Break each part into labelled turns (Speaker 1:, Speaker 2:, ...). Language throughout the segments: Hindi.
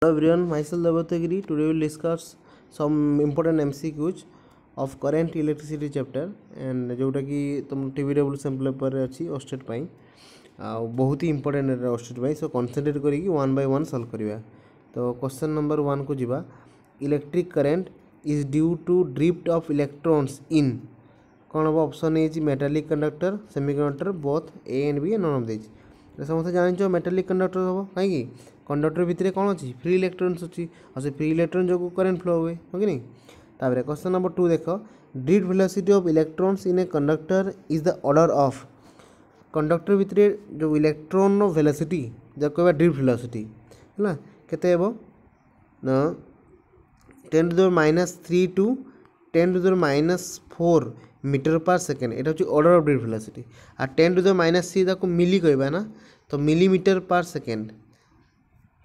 Speaker 1: Hello everyone, myself Davatagiri. Today we will discuss some important MCQs of current electricity chapter and जोटा कि तुम टीवी रेबुल सैम्पल पेपर अच्छी अस्टेट पाई आ बहुत ही इंपोर्टेंट एटा अस्टेट पाई सो कंसंट्रेट करिकी वन बाय वन सॉल्व करिवा तो क्वेश्चन नंबर 1 को जिबा electric current is due to drift of electrons in कौन हम ऑप्शन है metallic conductor semiconductor both A and B none of this समस्त जान मेटालिक कंडक्टर हम कहीं କଣ୍ଡକ୍ଟର ଭିତରେ କ'ଣ ଅଛି ଫ୍ରି ଇଲେକ୍ଟ୍ରୋନ୍ସ ଅଛି ଆଉ ସେ ଫ୍ରି ଇଲେକ୍ଟ୍ରୋନ୍ ଯୋଗୁଁ କରେଣ୍ଟ ଫ୍ଲୋ ହୁଏ ହଁ କି ନାହିଁ ତାପରେ କ୍ୱେଶ୍ଚନ୍ ନମ୍ବର ଟୁ ଦେଖ ଡିଟ୍ velocity of electrons in a conductor is the order of conductor ଭିତରେ ଯେଉଁ ଇଲେକ୍ଟ୍ରୋନ୍ର ଭେଲୋସିଟି ଯାହାକୁ କହିବା ଡିଟ୍ ଭେଲୋସିଟି ହେଲା କେତେ ହେବ ନା ten to the minus three to ten to the minus four metre per second এটা হচ্ছে অর্ডার অফ ডিট ভেলোসিটি আর ten to the minus C তাকে মিলি কইবা না তো মিলিমিটার পার সেকেন্ড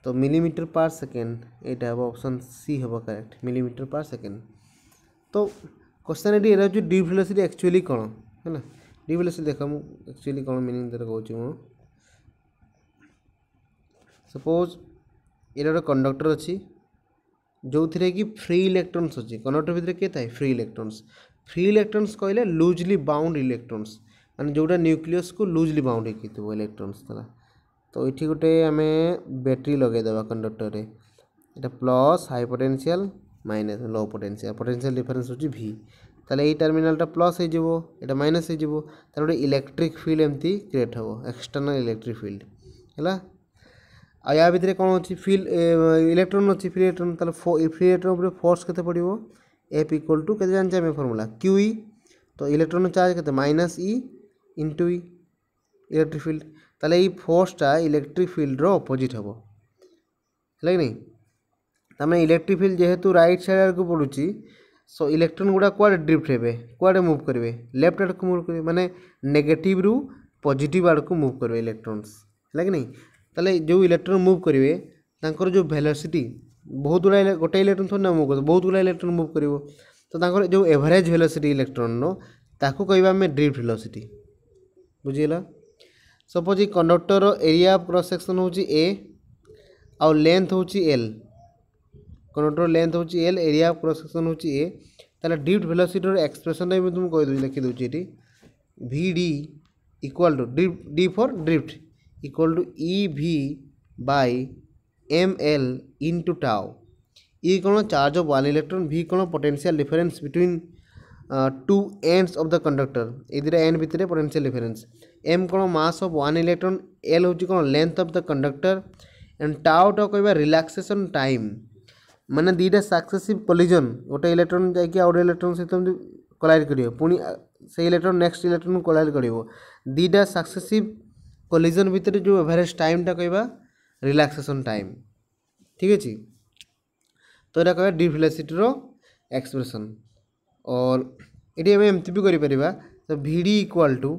Speaker 1: तो मिलीमीटर पर सेकेंड এটা হব অপশন সি হব কারেক্ট মিলিমিটার পার সেকেন্ড তো কোশ্চেন এটি এটা হচ্ছে ডি ভেলোসিটি একচুয়ালি কোণ হ্যাঁ ডি ভেলোসিটি দেখ মু একচুয়ালি কোণ মিনিং দ্বারা কହୁছি মু সপোজ এটা গোটে কন্ডক্টর অছি ଯେଉଁଥିରେ କି ଫ୍ରି ଇଲେକ୍ଟ୍ରନ୍ସ ଅଛି କଣ୍ଡକ୍ଟର ଭିତରେ କିଏ ଥାଏ ଫ୍ରି ଇଲେକ୍ଟ୍ରନ୍ସ ଫ୍ରି ଇଲେକ୍ଟ୍ରନ୍ସ କହିଲେ ଲୁଜଲି ବାଉଣ୍ଡ ଇଲେକ୍ଟ୍ରନ୍ସ ମାନେ ଯେଉଁଟା ନ୍ୟୁକ୍ଲିୟସ୍କୁ ଲୁଜଲି ବାଉଣ୍ଡ ହେଇକି ଥିବ ଇଲେକ୍ଟ୍ରନ୍ସ ତାରା ତ ଏଇଠି ଗୋଟେ ଆମେ ବ୍ୟାଟେରୀ ଲଗାଇଦେବା କଣ୍ଡକ୍ଟରରେ ଏଇଟା plus high potential minus low potential potential difference ହେଉଛି ଭି ତାହେଲେ ଏଇ ଟର୍ମିନାଲ୍ଟା ପ୍ଲସ୍ ହେଇଯିବ ଏଇଟା ମାଇନସ୍ ହେଇଯିବ ତା'ର ଗୋଟେ ଇଲେକ୍ଟ୍ରିକ୍ ଫିଲ୍ଡ ଏମିତି କ୍ରିଏଟ୍ ହେବ ଏକ୍ସଟର୍ନାଲ୍ ଇଲେକ୍ଟ୍ରିକ୍ ଫିଲ୍ଡ ହେଲା ଆଉ ୟା ଭିତରେ କ'ଣ ଅଛି ଫିଲ୍ ଇଲେକ୍ଟ୍ରୋନ୍ ଅଛି ଫ୍ରି ଇଲେକ୍ଟ୍ରୋନ୍ ତାହେଲେ ଫ୍ରି ଇଲେକ୍ଟ୍ରୋନ୍ ଉପରେ ଫୋର୍ସ କେତେ ପଡ଼ିବ ଏଫ୍ ଇକ୍ୱାଲ୍ ଟୁ କେତେ ଜାଣିଛେ ଆମେ ଫର୍ମୁଲା କ୍ୟୁ ଇ ତ ଇଲେକ୍ଟ୍ରୋନ୍ ଚାର୍ଜ କେତେ minus E into E electric field তাহলে এই ফোর্সটা ইলেকট্রিক ফিল্ডর অপোজিট হব ହେଲା କି ନାହିଁ ତାମାନେ ଇଲେକ୍ଟ୍ରିକ୍ ଫିଲ୍ଡ ଯେହେତୁ ରାଇଟ୍ ସାଇଡ଼୍ ଆଡ଼କୁ ପଡ଼ୁଛି ସୋ ଇଲେକ୍ଟ୍ରୋନ୍ ଗୁଡ଼ା କୁଆଡ଼େ ଡ୍ରିଫ୍ଟ ହେବେ କୁଆଡ଼େ ମୁଭ୍ କରିବେ ଲେଫ୍ଟ ଆଡ଼କୁ ମୁଭ୍ କରିବେ ମାନେ ନେଗେଟିଭ୍ରୁ ପଜିଟିଭ୍ ଆଡ଼କୁ ମୁଭ୍ କରିବେ ଇଲେକ୍ଟ୍ରୋନ୍ସ ହେଲା କି ନାହିଁ ତାହେଲେ ଯେଉଁ ଇଲେକ୍ଟ୍ରୋନ୍ ମୁଭ୍ କରିବେ ତାଙ୍କର ଯେଉଁ ଭେଲୋସିଟି ବହୁତ ଗୁଡ଼ା ଗୋଟେ ଇଲେକ୍ଟ୍ରୋନ୍ ଥୋଡ଼ି ନା ମୁଭ୍ କରିବ ବହୁତ ଗୁଡ଼ା ଇଲେକ୍ଟ୍ରୋନ୍ ମୁଭ୍ କରିବ ତ ତାଙ୍କର ଯେଉଁ ଏଭରେଜ୍ ଭେଲୋସିଟି ଇଲେକ୍ଟ୍ରୋନ୍ର ତାକୁ କହିବା ଆମେ ଡ୍ରିଫ୍ଟ ଭେଲୋସିଟି ବୁଝିହେଲା सपोज ये कंडक्टर एरिया क्रॉस सेक्शन हूँ ए आउ लेंथ हूँ एल कंडक्टर लेंथ हूँ एल एरिया क्रॉस सेक्शन हूँ ए তাহলে ডিফ্ট ভেলোসিটির এক্সপ্রেসনটা আমি তুমি কই লিখি দেছি এটি V D equal to D D for drift equal to E V by M L into tau E কোণ charge of one electron V কোণ potential difference between two ends of the conductor এই দুটা এন্ড ভিতরে পটেনসিয়াল ডিফারেন্স एम कौन mass of one electron L हूँ कौन length of the conductor and टाउटा कह रिलाक्सेसन टाइम मैंने दुटा सक्सेसीव कलिजन गोटे इलेक्ट्रोन जाए गोटे इलेक्ट्रोन सहित कोलाइड कर पुणी से इलेक्ट्रोन नेक्स्ट इलेक्ट्रोन कोलाइड कर दुटा सक्सेसीव कलिजन भितर जो एवरेज टाइमटा कह रिलाक्सेसन टाइम ठीक अच्छे तो यहाँ कह डिफिलेसीटर एक्सप्रेसन और ये आम एमती भी करपर तो भिडी इक्वाल टू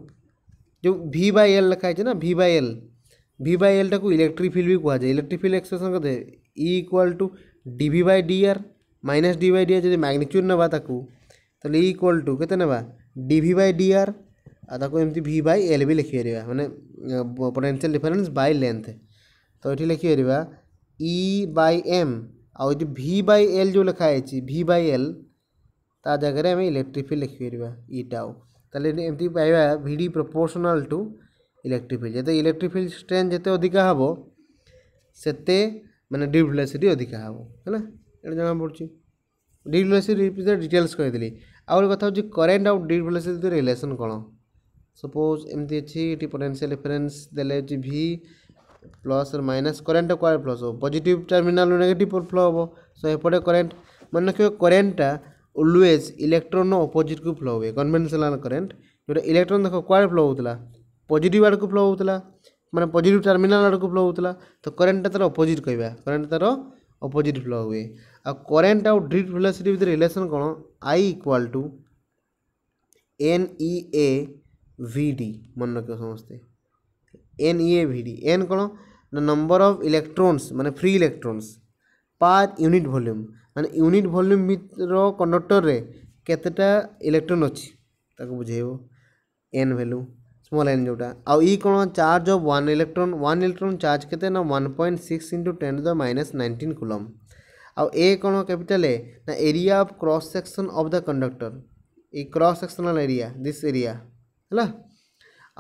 Speaker 1: जो भि बाएल लेखा है ना भि बाएल भि बाएल टाक इलेक्ट्रिक फिल्ड भी कहुए इलेक्ट्रिक फिल्ड एक्सप्रेशन कहते हैं equal to D by D R minus D by D R जब मैग्निच्यूड ना तोल इक्वाल टू के ना डि बै डी आर आमती भि बै एल भी लिखिपर मैंने पोटेनसीआल डिफरेन्स बै लेंथ तो ये लिखिपर इ बम आई भि बै एल जो लिखाई भि बै एल ता जगह इलेक्ट्रिक फिल्ड लिखिपर इटाओ তাহলে ଏମିତି ପାଇବା V D proportional to electric field ଯେତେ ଇଲେକ୍ଟ୍ରିକ୍ ଫିଲ୍ଡ ଷ୍ଟ୍ରେନ୍ ଯେତେ ଅଧିକା ହେବ ସେତେ ମାନେ ଡିଭ୍ୟୁଲେସିଟି ଅଧିକା ହେବ ହେଲା ଏଇଟା ଜଣାପଡ଼ୁଛି ଡିଭ୍ୟୁଲେସିଟି ଡିଟେଲ୍ସ କହିଦେଲି ଆଉ ଗୋଟେ କଥା ହେଉଛି କରେଣ୍ଟ ଆଉ ଡିଭ୍ୟୁଲେସିଟି ଭିତରେ ରିଲେସନ୍ କ'ଣ ସପୋଜ୍ ଏମିତି ଅଛି ଏଠି ପୋଟେନ୍ସିଆଲ୍ ଡିଫରେନ୍ସ ଦେଲେ ହେଉଛି ଭି ପ୍ଲସ୍ ମାଇନସ୍ କରେଣ୍ଟ କୁଆଡ଼େ ପ୍ଲସ୍ ହେବ ପଜିଟିଭ୍ ଟର୍ମିନାଲ୍ରୁ ନେଗେଟିଭ୍ ଫ୍ଲୋ ହେବ ସୋ ଏପଟେ କରେଣ୍ଟ ମନେ ରଖିବ କରେଣ୍ଟଟା ଅଲୱେଜ୍ ଇଲେକ୍ଟ୍ରନ୍ ଅପୋଜିଟ୍କୁ ଫ୍ଲୋ ହୁଏ କନଭେନ୍ସନାଲ୍ କରେଣ୍ଟ ଯେଉଁଟା ଇଲେକ୍ଟ୍ରନ୍ ଦେଖ କୁଆଡ଼େ ଫ୍ଲୋ ହେଉଥିଲା ପଜିଟିଭ୍ ଆଡ଼କୁ ଫ୍ଲୋ ହେଉଥିଲା ମାନେ ପଜିଟିଭ୍ ଟର୍ମିନାଲ୍ ଆଡ଼କୁ ଫ୍ଲୋ ହେଉଥିଲା ତ କରେଣ୍ଟଟା ତା'ର ଅପୋଜିଟ୍ କହିବା କରେଣ୍ଟ ତା'ର ଅପୋଜିଟ୍ ଫ୍ଲୋ ହୁଏ ଆଉ କରେଣ୍ଟ ଆଉ ଡ୍ରିଫ୍ଟ ଭେଲୋସିଟି ଭିତରେ ରିଲେସନ୍ କ'ଣ I equal to N E A V D ମନେ ରଖିବ ସମସ୍ତେ N E A V D N କ'ଣ ନା ନମ୍ବର ଅଫ୍ ଇଲେକ୍ଟ୍ରୋନ୍ସ ମାନେ free electrons per unit volume ମାନେ ୟୁନିଟ୍ ଭଲ୍ୟୁମ୍ର କଣ୍ଡକ୍ଟର୍ରେ କେତେଟା ଇଲେକ୍ଟ୍ରୋନ୍ ଅଛି ତାକୁ ବୁଝେଇବ ଏନ୍ ଭ୍ୟାଲ୍ୟୁ ସ୍ମଲ୍ ଏନ୍ ଯେଉଁଟା ଆଉ ଇ କ'ଣ charge of one electron one electron charge କେତେ ନା one point six into ten the minus nineteen coulomb ଆଉ ଏ କ'ଣ କ୍ୟାପିଟାଲ୍ ଏ ନା area of cross section of the conductor A cross sectional area this area ହେଲା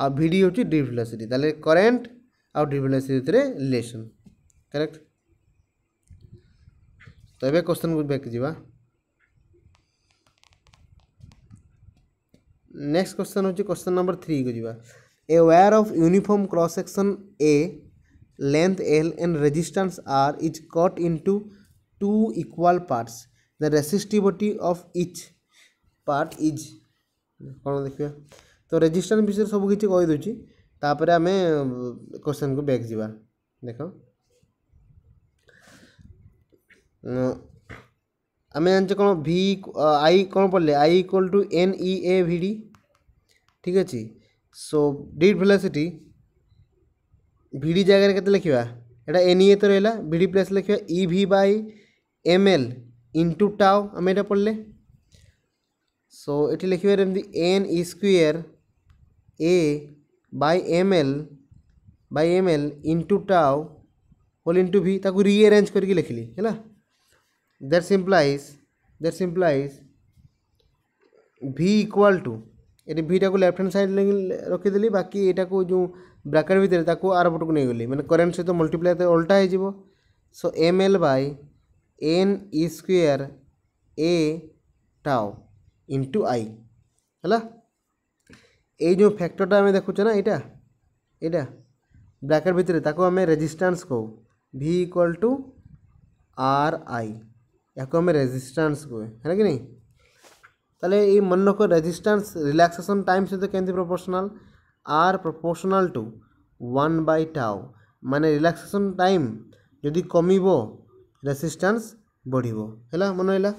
Speaker 1: ଆଉ ଭି ଡି ହେଉଛି ଡି ଭେଲୋସିଟି ତାହେଲେ କରେଣ୍ଟ ଆଉ ଡି ଭେଲୋସିଟି ଭିତରେ ରିଲେସନ୍ କରେକ୍ଟ तो ये क्वेश्चन को बैक जावा नेक्स्ट क्वेश्चन हूँ क्वेश्चन नंबर थ्री को जी a wire of uniform cross section A length L and resistance R is cut into two equal parts the resistivity of each part is कौन देखिए तो रेजिस्टेंस विषय सबकि कहीदे आम क्वेश्चन को बैक जावा देख ଆମେ ଜାଣିଛେ କ'ଣ ଭି ଆଇ କ'ଣ ପଡ଼ିଲେ I equal to N E A V D ଠିକ୍ ଅଛି ସୋ ଡିଟ୍ ଭେଲୋସିଟି ଭି ଡି ଜାଗାରେ କେତେ ଲେଖିବା ଏଇଟା ଏନ୍ ଇ ଏ ତ ରହିଲା ଭି ଡି ପ୍ଲସ୍ ଲେଖିବା E V by M L into tau ଆମେ ଏଇଟା ପଢ଼ିଲେ ସୋ ଏଠି ଲେଖିବାର ଏମିତି N E square A by M L by M L into tau whole into V ତାକୁ ରିଆରେଞ୍ଜ କରିକି ଲେଖିଲି ହେଲା that implies that implies v equal to ଏଠି ଭିଟାକୁ ଲେଫ୍ଟ ହ୍ୟାଣ୍ଡ ସାଇଡ଼୍ ରଖିଦେଲି ବାକି ଏଇଟାକୁ ଯେଉଁ ବ୍ରାକେଟ୍ ଭିତରେ ତାକୁ ଆର ପଟକୁ ନେଇଗଲି ମାନେ କରେଣ୍ଟ ସହିତ ମଲ୍ଟିପ୍ଲାଏ ଅଲଟା ହେଇଯିବ so M L by N E square A tau into I ହେଲା ଏଇ ଯେଉଁ ଫ୍ୟାକ୍ଟରଟା ଆମେ ଦେଖୁଛେ ନା ଏଇଟା ଏଇଟା ବ୍ରାକେଟ୍ ଭିତରେ ତାକୁ ଆମେ ରେଜିଷ୍ଟାନ୍ସ କହୁ V equal to R I ଏହାକୁ ଆମେ ରେଜିଷ୍ଟାନ୍ସ କୁହେ ହେଲା କି ନାହିଁ ତାହେଲେ ଏଇ ମନେ ରଖ ରେଜିଷ୍ଟାନ୍ସ ରିଲାକ୍ସେସନ୍ ଟାଇମ୍ ସହିତ କେମିତି proportional R proportional to one by tau ମାନେ ରିଲାକ୍ସେସନ୍ ଟାଇମ୍ ଯଦି କମିବ ରେସିଷ୍ଟାନ୍ସ ବଢ଼ିବ ହେଲା ମନେ ହେଲା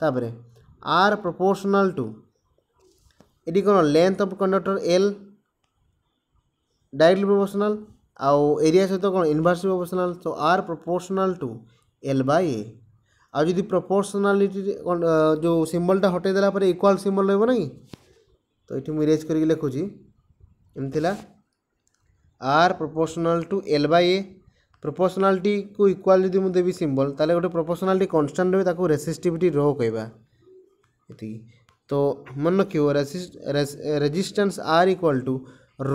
Speaker 1: ତାପରେ ଆର୍ ପ୍ରପୋର୍ସନାଲ୍ ଟୁ ଏଠି କ'ଣ length of conductor L directly proportional ଆଉ ଏରିଆ ସହିତ କ'ଣ ଇନଭର୍ସଲି ପ୍ରପୋର୍ସନାଲ୍ ତ R proportional to L by A आदि प्रपोर्सनालीटी जो सिंबलटा हटे पर इक्वाल सिम्बल रही ना कि तो ये मुझ कर लिखुची एमतीला R proportional to L by A proportional को इक्वाल जब मुझे देवी सिम्बल तेल गोटे प्रपोर्सनाल कनस्टाट रही है रेसीसीटिट रो कह तो मन रखी resistance R equal to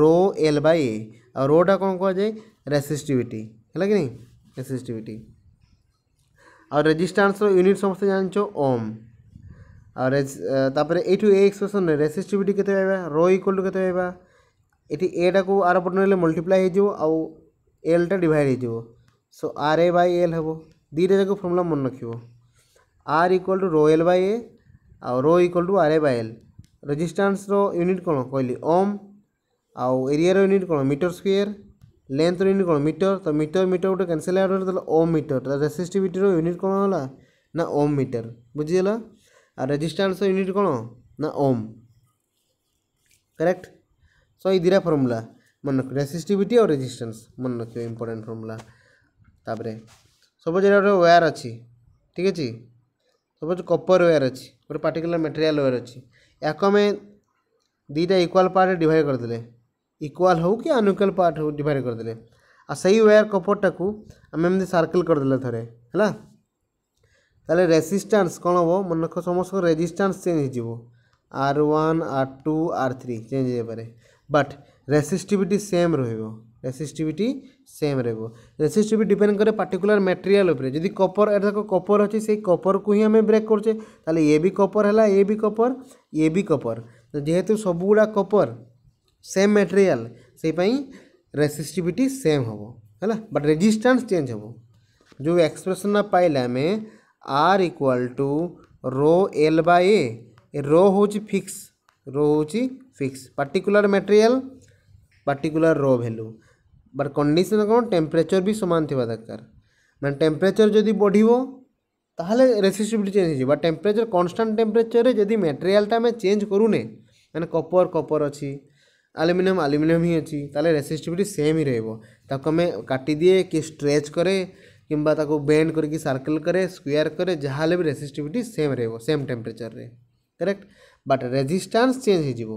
Speaker 1: rho L by A रोटा कौन कह जाए रेसीसीटिट है कि नहीं रेसीसीटिट आ रेजिटान्स यूनिट समस्त जान ओम आपर यू ए एक्सप्रेसन रेसीसीटिट के रो इक्वल टू के एटा को आर पट ना मल्टीप्लाई आउ एल डिड हो so are A by L हे दुटा जाक फर्मुला मन रख R equal to rho L by A आउ rho equal to R A by L resistance unit कौन कहली ओम आउ एरिया यूनिट कौन मीटर स्क्वेयर ଲେନ୍ଥର ୟୁନିଟ୍ କ'ଣ ମିଟର ତ ମିଟର ମିଟର ଗୋଟେ କ୍ୟାନସେଲ୍ ଆଉଟ୍ ହେଲା ତାହେଲେ ଓମ୍ ମିଟର ତ ରେସିଷ୍ଟିଭିଟିର ୟୁନିଟ୍ କ'ଣ ହେଲା ନା ଓମ୍ ମିଟର ବୁଝିଗଲା ଆଉ ରେଜିଷ୍ଟାନ୍ସର ୟୁନିଟ୍ କ'ଣ ନା ଓମ୍ କରେକ୍ଟ ସୋ ଏଇ ଦୁଇଟା ଫର୍ମୁଲା ମନେ ରଖିବ ରେସିଷ୍ଟିଭିଟି ଆଉ ରେଜିଷ୍ଟାନ୍ସ ମନେ ରଖିବ ଇମ୍ପୋର୍ଟାଣ୍ଟ ଫର୍ମୁଲା ତାପରେ ସପୋଜ୍ ଏଇଟା ଗୋଟେ ୱେୟାର୍ ଅଛି ଠିକ୍ ଅଛି ସପୋଜ୍ କପର୍ ୱେୟାର୍ ଅଛି ଗୋଟେ ପାର୍ଟିକୁଲାର ମେଟେରିଆଲ୍ ୱେୟାର୍ ଅଛି ୟାକୁ ଆମେ ଦୁଇଟା ଇକ୍ୱାଲ୍ ପାର୍ଟରେ ଡିଭାଇଡ଼ କରିଦେଲେ इक्वाल हो कि अनुकल पार्ट हो डिवाइड करदे आ सही वेयर कपड़ा को आम एम सर्कल करदे थे है তাহলে রেসিস্টান্স কোণ হব মনে রাখ সমস্ত রেজিস্টান্স চেঞ্জ হয়ে যাব আর one R two R three change হয়ে পারে বাট রেসিস্টিভিটি সেম রহব রেসিস্টিভিটি সেম রহব রেসিস্টিভিটি ডিপেন্ড করে পার্টিকুলার ম্যাটেরিয়াল উপরে যদি কপর এটা দেখো কপর অছে সেই কপরকু হি আমি ব্রেক করছে তাহলে এ বি কপর হলা এ বি কপর এ বি কপর যেহেতু সবগুলা কপর सेम मेटेरियाल से रेसीसीटिविट सेम हम है बट रेजिस्टेंस चेंज हम जो एक्सप्रेसन पाइले आम R equal to rho L by A rho हूँ फिक्स रो हूँ fix particular material particular rho value but condition कौन टेम्परेचर भी सामान थी दरकार मैं टेम्परेचर जदि बढ़े रेसीसीबिलिट चेज हो टेम्परेचर कनस्टाट टेम्परेचर जब मेटेरियालटा चेज करूने मैंने कपर कपर अच्छी ଆଲୁମିନିୟମ ଆଲୁମିନିୟମ ହିଁ ଅଛି ତାହେଲେ ରେସିଷ୍ଟିଭିଟି ସେମ୍ ହିଁ ରହିବ ତାକୁ ଆମେ କାଟିଦିଏ କି ଷ୍ଟ୍ରେଚ୍ କରେ କିମ୍ବା ତାକୁ ବେଣ୍ଡ କରିକି ସର୍କଲ୍ କରେ ସ୍କୋୟାର୍ କରେ ଯାହା ହେଲେ ବି ରେସିଷ୍ଟିଭିଟି ସେମ୍ ରହିବ ସେମ୍ ଟେମ୍ପରେଚର୍ରେ କରେକ୍ଟ ବଟ୍ ରେଜିଷ୍ଟାନ୍ସ ଚେଞ୍ଜ ହେଇଯିବ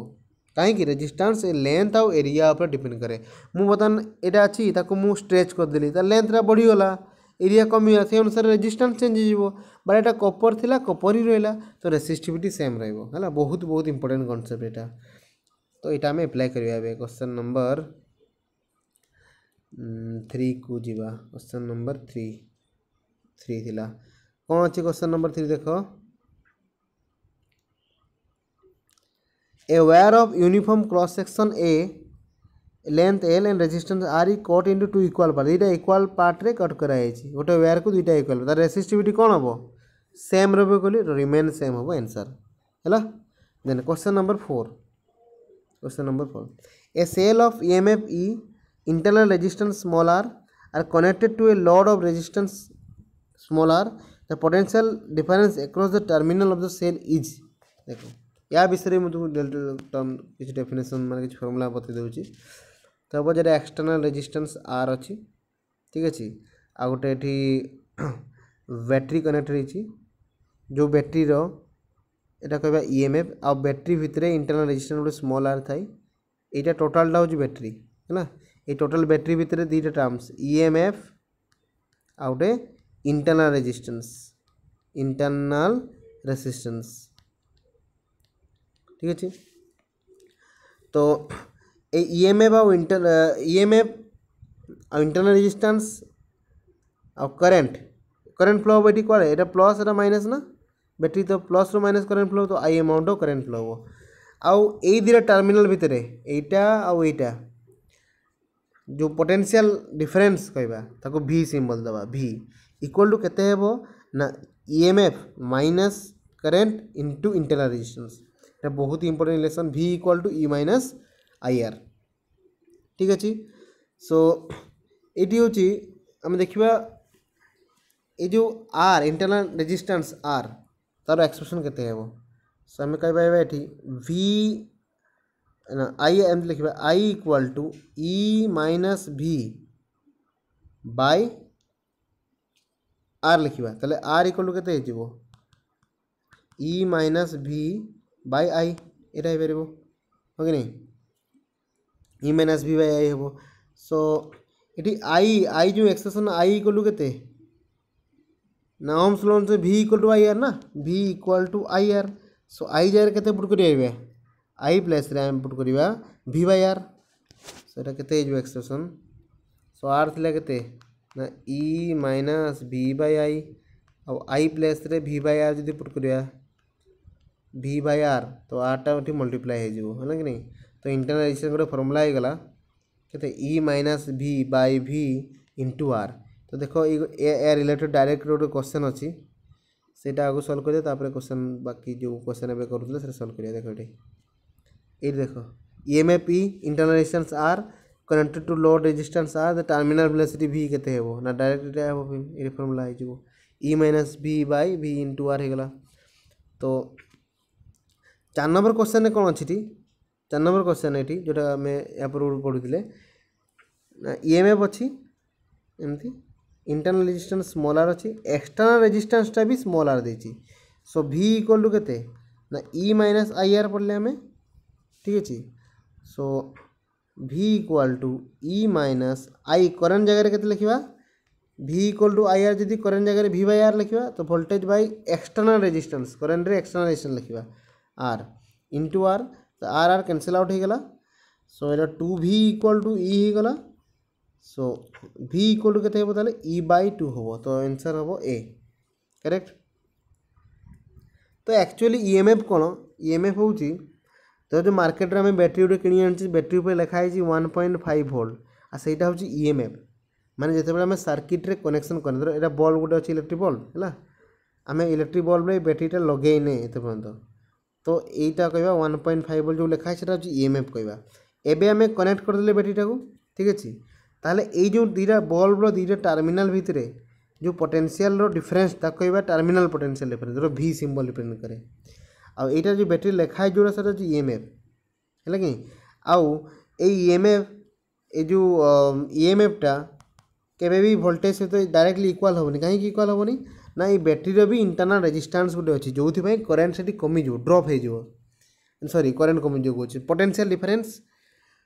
Speaker 1: କାହିଁକି ରେଜିଷ୍ଟାନ୍ସ ଏ ଲେନ୍ଥ ଆଉ ଏରିଆ ଉପରେ ଡିପେଣ୍ଡ କରେ ମୁଁ ବର୍ତ୍ତମାନ ଏଇଟା ଅଛି ତାକୁ ମୁଁ ଷ୍ଟ୍ରେଚ୍ କରିଦେଲି ତା ଲେନ୍ଥଟା ବଢ଼ିଗଲା ଏରିଆ କମିଗଲା ସେ ଅନୁସାରେ ରେଜିଷ୍ଟାନ୍ସ ଚେଞ୍ଜ ହେଇଯିବ ବଟ୍ ଏଇଟା କପର୍ ଥିଲା କପର୍ ହିଁ ରହିଲା ତ ରେସିଷ୍ଟିଭିଟି ସେମ୍ ରହିବ ହେଲା ବହୁତ ବହୁତ ଇମ୍ପୋର୍ଟାଣ୍ଟ କନସେପ୍ଟ ଏଇଟା तो यहाँ आम एप्लाय करवा क्वेश्चन नंबर थ्री को जीवा क्वेश्चन नंबर थ्री थ्री थी कौन अच्छे क्वेश्चन नंबर थ्री देख a wire of uniform cross section A length L and resistance R is cut into two equal part दुटा इक्वाल पार्ट्रे कट कराई गोटे वेयर को दुटा इक्वाल तार रेसीटिविटी कौन हम सेम रे रिमेन सेम हम एनसर है then question number four Question number 4. A cell of EMF E, internal resistance small r, are connected to a load of resistance small r. The potential difference across the terminal of the cell is. देखो या विषय में तुमको डेल्टा टर्म किसी डेफिनेशन मान किसी फॉर्मूला बता देउछि तब जेटा एक्सटर्नल रेजिस्टेंस आर अछि ठीक अछि आ गोटे एठी बैटरी कनेक्ट रही जो बैटरी रो यहाँ कह एफ आ बैटेरी भितर इंटरनाल रेजिटा गोटे स्मल आर थी यहाँ टोटालटा हो बैटेरी है ना ये टोटाल बैटेरी भितर दुटा टर्मस इएमएफ आ गए इंटरनाल रेजिस्टेंस इंटरनाल रेसिस्टेंस ठीक अच्छे तो ये इएमएफ आ इएमएफ आ इंटरनल रेजिस्टेंस आ करेन्ट करेन्ट फ्लो हम ये क्या प्लस एट माइनस ना बैटेरी तो प्लस रु माइनस करेन्ट फ्लो तो आई एमाउंट करेन्ट फ्लो हो आउ दुटा टर्मिनाल भितर एटा आईटा जो पोटेनसीआल डिफरेन्स कहको भि सिम्बल दवा भि इक्वाल टू के हे ना EMF minus current into internal resistance बहुत important relation V equal to E minus IR ठीक अच्छे सो ये हूँ आम देखा ये जो आर इंटरनाल रेजिस्टेंस आर तार एक्सप्रेशन के हैं वो समय कई भाई बैठी वी आई एम लिखे I equal to E minus V by R लिखा तेल आर इक्वाल टू के इ माइनस भि बै आई यहाँ हो कि नहीं इ माइनस भि बै आई हम सो ये आई आई जो एक्सप्रेसन आई इक्वाल टू के ना ओम्स लोन से भी इक्वल टू आई आर ना V equal to I R so I जर के पुट कर आई प्लस आम पुट कर भि वाई आर सो के एक्सप्रेसन सो आर थी के इ माइनस भि बै आई आउ आई प्लस भि बै आर जब पुट कर भि बै आर तो आरटा उठी मल्टीप्लाई होना कि नहीं तो इंटरनाल गोटे फर्मूला होगा इ माइनास भि बै भि इंटु आर तो देख य रिलेटेड डायरेक्ट गोटे क्वेश्चन अच्छी से आगे सल्व कर दिया क्वेश्चन बाकी जो क्वेश्चन एवं करूँ से सल्व कर देख ये देख E M F internal resistance R connected to load resistance R the terminal भिलेसीट भी कैसे हे ना डायरेक्ट फर्मुला इ माइनस भि बै भि इन टू आर होगा तो चार नंबर क्वेश्चन कौन अच्छी चार नंबर क्वेश्चन ये जो पढ़ू थे ई एम एफ अच्छी एमती ইন্টরনাল রেজিষ্টান্স স্মলার অছি এক্সটর্নাল রেজিষ্টান্সটা বি স্মলার দিয়েছি সো ভি ইকুয়াল টু কেতে না ই মাইনাস আই আর পড়লে আমি ঠিক আছে so V equal to E minus I current জায়গায় কেতে লিখবা V equal to I R যদি করেন্ট জায়গায় ভি বাই আর লিখবা তো ভোল্টেজ বাই এক্সটর্নাল রেজিষ্টান্স করেন্টরে এক্সটর্নাল রেজিষ্টান্স লিখবা আর ইন্টু আর তো আর আর ক্যানসেল আউট হয়ে গলা সো এটা টু ভি ইকুয়াল টু ই হয়ে গলা সো ভি ইকুয়াল টু কেতে হব তাহলে ই বাই টু হব তো এনসার হব এ করেক্ট তো একচুয়ালি ইএমএফ কোণ ইএমএফ হচ্ছে ধর যে মার্কেটে আমি ব্যাটেরি গোটে কিনি আনিছি ব্যাটেরি উপরে লেখা হয়েছে ওয়ান পয়েন্ট ফাইভ ভোল্ট আর সেইটা হচ্ছে ইএমএফ মানে যেতবে আমি সার্কিট্রে কনেকশন করে ধর এটা বল্ব গোটে অছে ইলেকট্রিক বল্ব হ্যাঁ আমি ইলেকট্রিক বল্বরে ব্যাটেরিটা লগাইনে এত পর্যন্ত তো এইটা কহবা ওয়ান পয়েন্ট ফাইভ ভোল্ট যে লেখা আছে সেটা হচ্ছে ইএমএফ কহবা এবে আমি কনেক্ট করেদেলে ব্যাটেরিটাকে ঠিক আছে ତାହେଲେ ଏଇ ଯେଉଁ ଦୁଇଟା ବଲ୍ବର ଦୁଇଟା ଟର୍ମିନାଲ୍ ଭିତରେ ଯେଉଁ ପୋଟେନ୍ସିଆଲ୍ର ଡିଫରେନ୍ସ ତାକୁ କହିବା ଟର୍ମିନାଲ୍ ପୋଟେନ୍ସିଆଲ୍ ଡିଫରେନ୍ସ ଯେଉଁଟା ଭି ସିମ୍ବଲ୍ ଡିଫରେନ୍ସ କରେ ଆଉ ଏଇଟା ଯେଉଁ ବ୍ୟାଟେରୀ ଲେଖା ହେଇଛି ଯେଉଁଟା ସେଇଟା ହେଉଛି ଇ ଏମ୍ ଏଫ୍ ହେଲା କି ଆଉ ଏଇ ଇ ଏମ୍ ଏଫ୍ ଏ ଯେଉଁ ଇ ଏମ୍ ଏଫ୍ଟା କେବେ ବି ଭୋଲ୍ଟେଜ୍ ସହିତ ଡାଇରେକ୍ଟଲି ଇକ୍ୱାଲ୍ ହେବନି କାହିଁକି ଇକ୍ୱାଲ୍ ହେବନି ନା ଏଇ ବ୍ୟାଟେରୀର ବି ଇଣ୍ଟରନାଲ୍ ରେଜିଷ୍ଟାନ୍ସ ଗୋଟେ ଅଛି ଯେଉଁଥିପାଇଁ କରେଣ୍ଟ ସେଠି କମିଯିବ ଡ୍ରପ୍ ହେଇଯିବ ସରି କରେଣ୍ଟ କମିଯିବ କହୁଛି ପୋଟେନ୍ସିଆଲ୍ ଡିଫରେନ୍ସ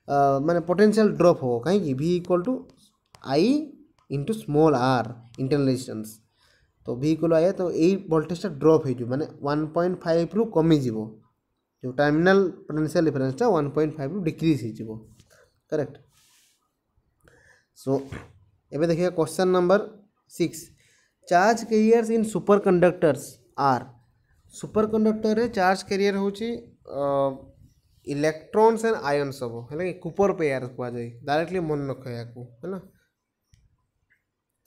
Speaker 1: मैंने पोटेंशियल ड्रप हो कहीं V equal to I into small R internal resistance तो भी इक्वल आई तो यही भोल्टेजा ड्रप हो मैंने वन पॉइंट फाइव रु कमिज जो टर्मिनाल पोटेंशियल डिफरेन्सटा वन पॉइंट फाइव रु डिक्रीज हो करेक्ट सो ए देखिए question number six charge carriers in superconductors are superconductor charge carrier हूँ इलेक्ट्रोन्स एंड आयन सब है कूपर पेयर कह जाए डायरेक्टली मन रखा है ना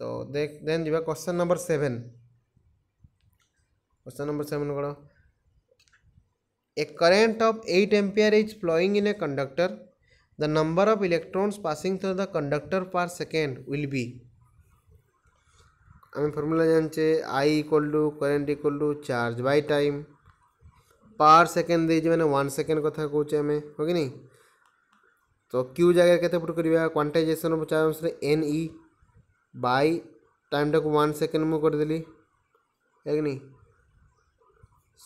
Speaker 1: तो देख देन जी question number seven question number seven कौन a current of eight ampere is flowing in a conductor the number of electrons passing through the conductor per second will be आम फर्मूला जानचे I equal to current equal to charge by time per second दे मैंने वन सेकेंड कथ कौन आम हो तो e कि नहीं तो क्यू जगह केट कर क्वांटाइजेसन चार अनुसार एन इ बाय टाइमटा को वन सेकेंड मुझे नहीं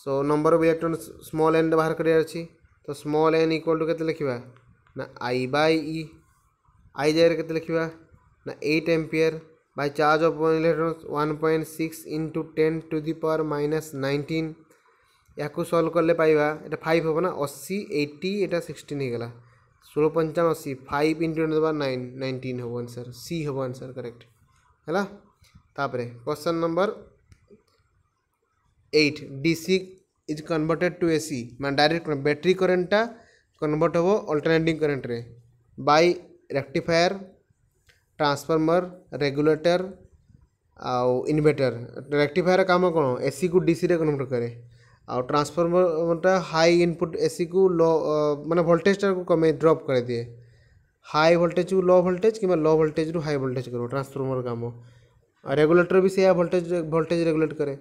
Speaker 1: so number of electron small n बाहर कर तो स्मल एन इक्वाल टू के लिखा ना आई बाय ई आई जगह के लिखा ना eight ampere by charge of electron one point six into ten to the power minus nineteen या सल्व कले पाइबा फाइव हम ना अशी एट्टी एटा सिक्सटन होगा षोलो पंचम अशी फाइव इंटू नाइन नाइनटीन हम आंसर सी हम आंसर करेक्ट है question number eight DC is converted to AC मैं डायरेक्ट बैटरी करेन्टा कन्वर्ट हे अल्टरनेटिंग करेन्ट्रे बै रेक्टिफायर ट्रांसफर्मर रेगुलेटर आउ इनभर्टर रेक्टिफायर काम कौन एसी को डीसी कनवर्ट कन्वर्ट करे आ ट्रांसफर्मर हाई इनपुट एसी को लो मान भोल्टेजा कमे ड्रप कर दिए हाई भोल्टेज को लो भोल्टेज कि लो भोल्टेज रू हाई भोल्टेज कर ट्रांसफर्मर काम रेगुलेटर भी सै भोल्टेज भोल्टेज रेगुलेट करे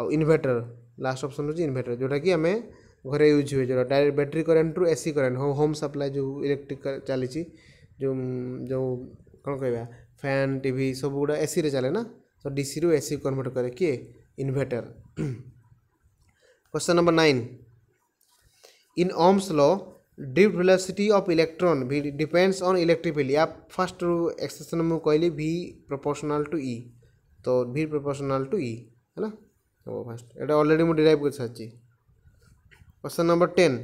Speaker 1: आउ इनभर्टर लास्ट अप्सन हूँ इनभर्टर जोटा कि आम घर यूज हुए जो डायरेक्ट बैटेरी करेन्ट रू एसी करेन्ट हम होम सप्लाई जो इलेक्ट्रिक चली जो जो कौन कह फैन टी सब गुड़ा एसी चले ना तो डीसी रू एसी कन्वर्ट करे किए inverter question number nine in Ohm's law drift velocity of electron भी डिपेंड्स ऑन इलेक्ट्रिक फील्ड या फर्स्ट एक्सप्रेशन में कहली भी प्रोपोर्शनल टू ई तो भी प्रोपोर्शनल टू ई है ना हम फास्ट एटा ऑलरेडी मुझे डिराइव कर sorry question number ten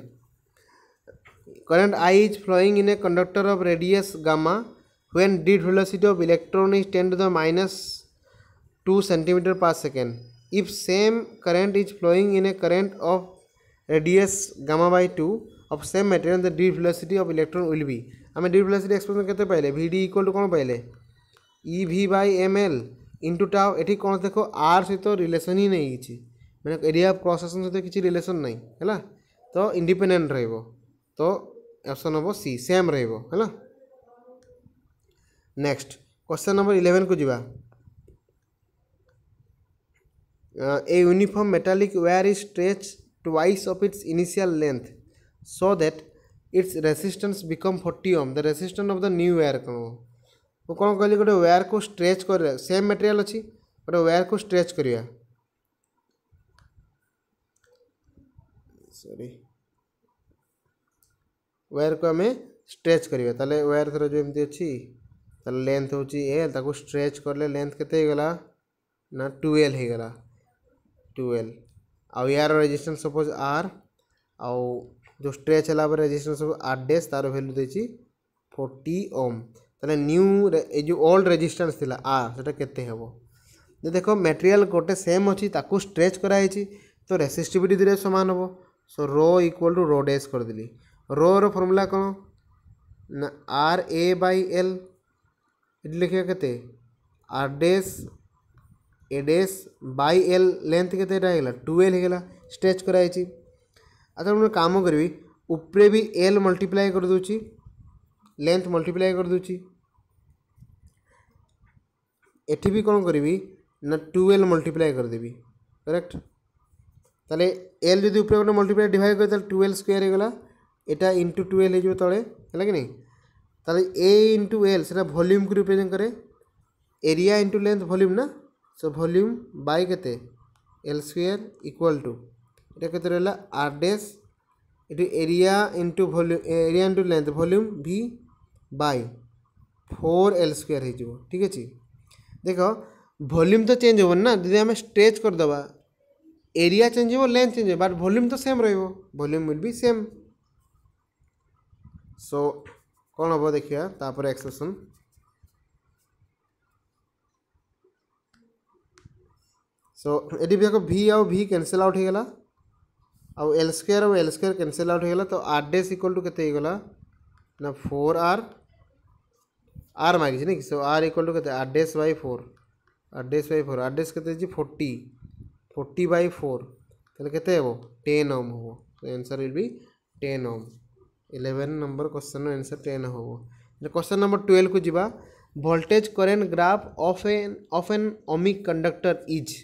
Speaker 1: current I is flowing in a conductor of radius gamma when डिड velocity of electron is ten to the minus two centimeter per second if same current is flowing in a current of radius gamma by 2 of same material the d velocity of electron will be हमें d velocity expression कहते पाइले v d equal to कौन पाइले e v by m l into tau एठी कौन देखो r सहित रिलेसन ही नहीं किसी मैंने एरिया ऑफ क्रॉस सेक्शन सहित किसी रिलेसन नहीं है तो इंडिपेंडेंट रहिबो तो ऑप्शन हम सी सेम रहिबो है नेक्स्ट क्वेश्चन नंबर इलेवेन को जीवा uh, a uniform metallic wire is stretched twice of its initial length so that its resistance become 40 ohm the resistance of the new wire कौन ମୁଁ କ'ଣ କହିଲି ଗୋଟେ ୱେୟାରକୁ ଷ୍ଟ୍ରେଚ୍ କରିବା ସେମ୍ ମେଟେରିଆଲ୍ ଅଛି ଗୋଟେ ୱେୟାରକୁ ଷ୍ଟ୍ରେଚ୍ କରିବା ସରି ୱେୟାରକୁ ଆମେ ଷ୍ଟ୍ରେଚ୍ କରିବା ତାହେଲେ ୱେୟାର ଥର ଯେଉଁ ଏମିତି ଅଛି ତାହେଲେ ଲେନ୍ଥ ହେଉଛି ଏ ତାକୁ ଷ୍ଟ୍ରେଚ୍ କଲେ ଲେନ୍ଥ କେତେ ହେଇଗଲା ନା ଟୁଏଲ୍ ହେଇଗଲା twelve R resistance suppose R आउ जो स्ट्रेच है रेजिस्टेंस सपोज आर डेस् तार भैल्यू देती फोर्टी ओम तेल न्यू ये जो ओल्ड रेजिस्टेंस थिला आर से कैसे जो देख मेटेरियाल गोटे सेम अच्छी स्ट्रेच कराई तो रेसीटिविट धीरे सामान हे so rho equal to rho dash करदेली रो रमुला कौन ना आर ए बल ये लिखा के R dash a dash by L length के टुएल होगा स्ट्रेच कराई अच्छा मुझे कम करी उपरे भी एल मल्टीप्लाए करदे लेंथ मल्टीप्लाए करदे एटी भी कौन करी ना टुएल मल्टीप्लाय करदेवि करेक्ट तेल एल जब उपरे गोटे मल्टीप्लाए डिवाइड कर टुएल स्क्वयर होगा इंटु इंटू टुएल हो ते कि नहीं इंटु एल से भल्यूम को रिप्रेजे करे एरिया इंटू लेंथ भल्यूम ना সো ভলিউম বাই কেতে এল স্কোয়ার ইকুয়াল টু এটা কেতে রহলা আর ডেস এটি area into volume area into length volume V by four L square হয়ে যাব ঠিক আছে দেখ ভলিউম তো চেঞ্জ হবনি না যদি আমি স্ট্রেচ করেদেবা এরিয়া চেঞ্জ হব লেন্থ চেঞ্জ হব বাট ভলিউম তো সেম রহব volume will be same so କ'ଣ ହେବ ଦେଖିବା ତାପରେ ଏକ୍ସେସନ୍ सो ये देख भि आि कैनसल आउट हो गला आउ L square L square cancel out हो गला तो आर डे इक्वल टू के गला ना फोर आर आर मागे नहीं कि so R equal to K R dash by four R dash by four R dash के फोर्टी फोर्टी बै फोर तेल के टेन ओम हम तो answer will be ten ohm eleven number question answer ten हो क्वेश्चन नंबर ट्वेल्व को जी voltage current graph of an of an ohmic conductor is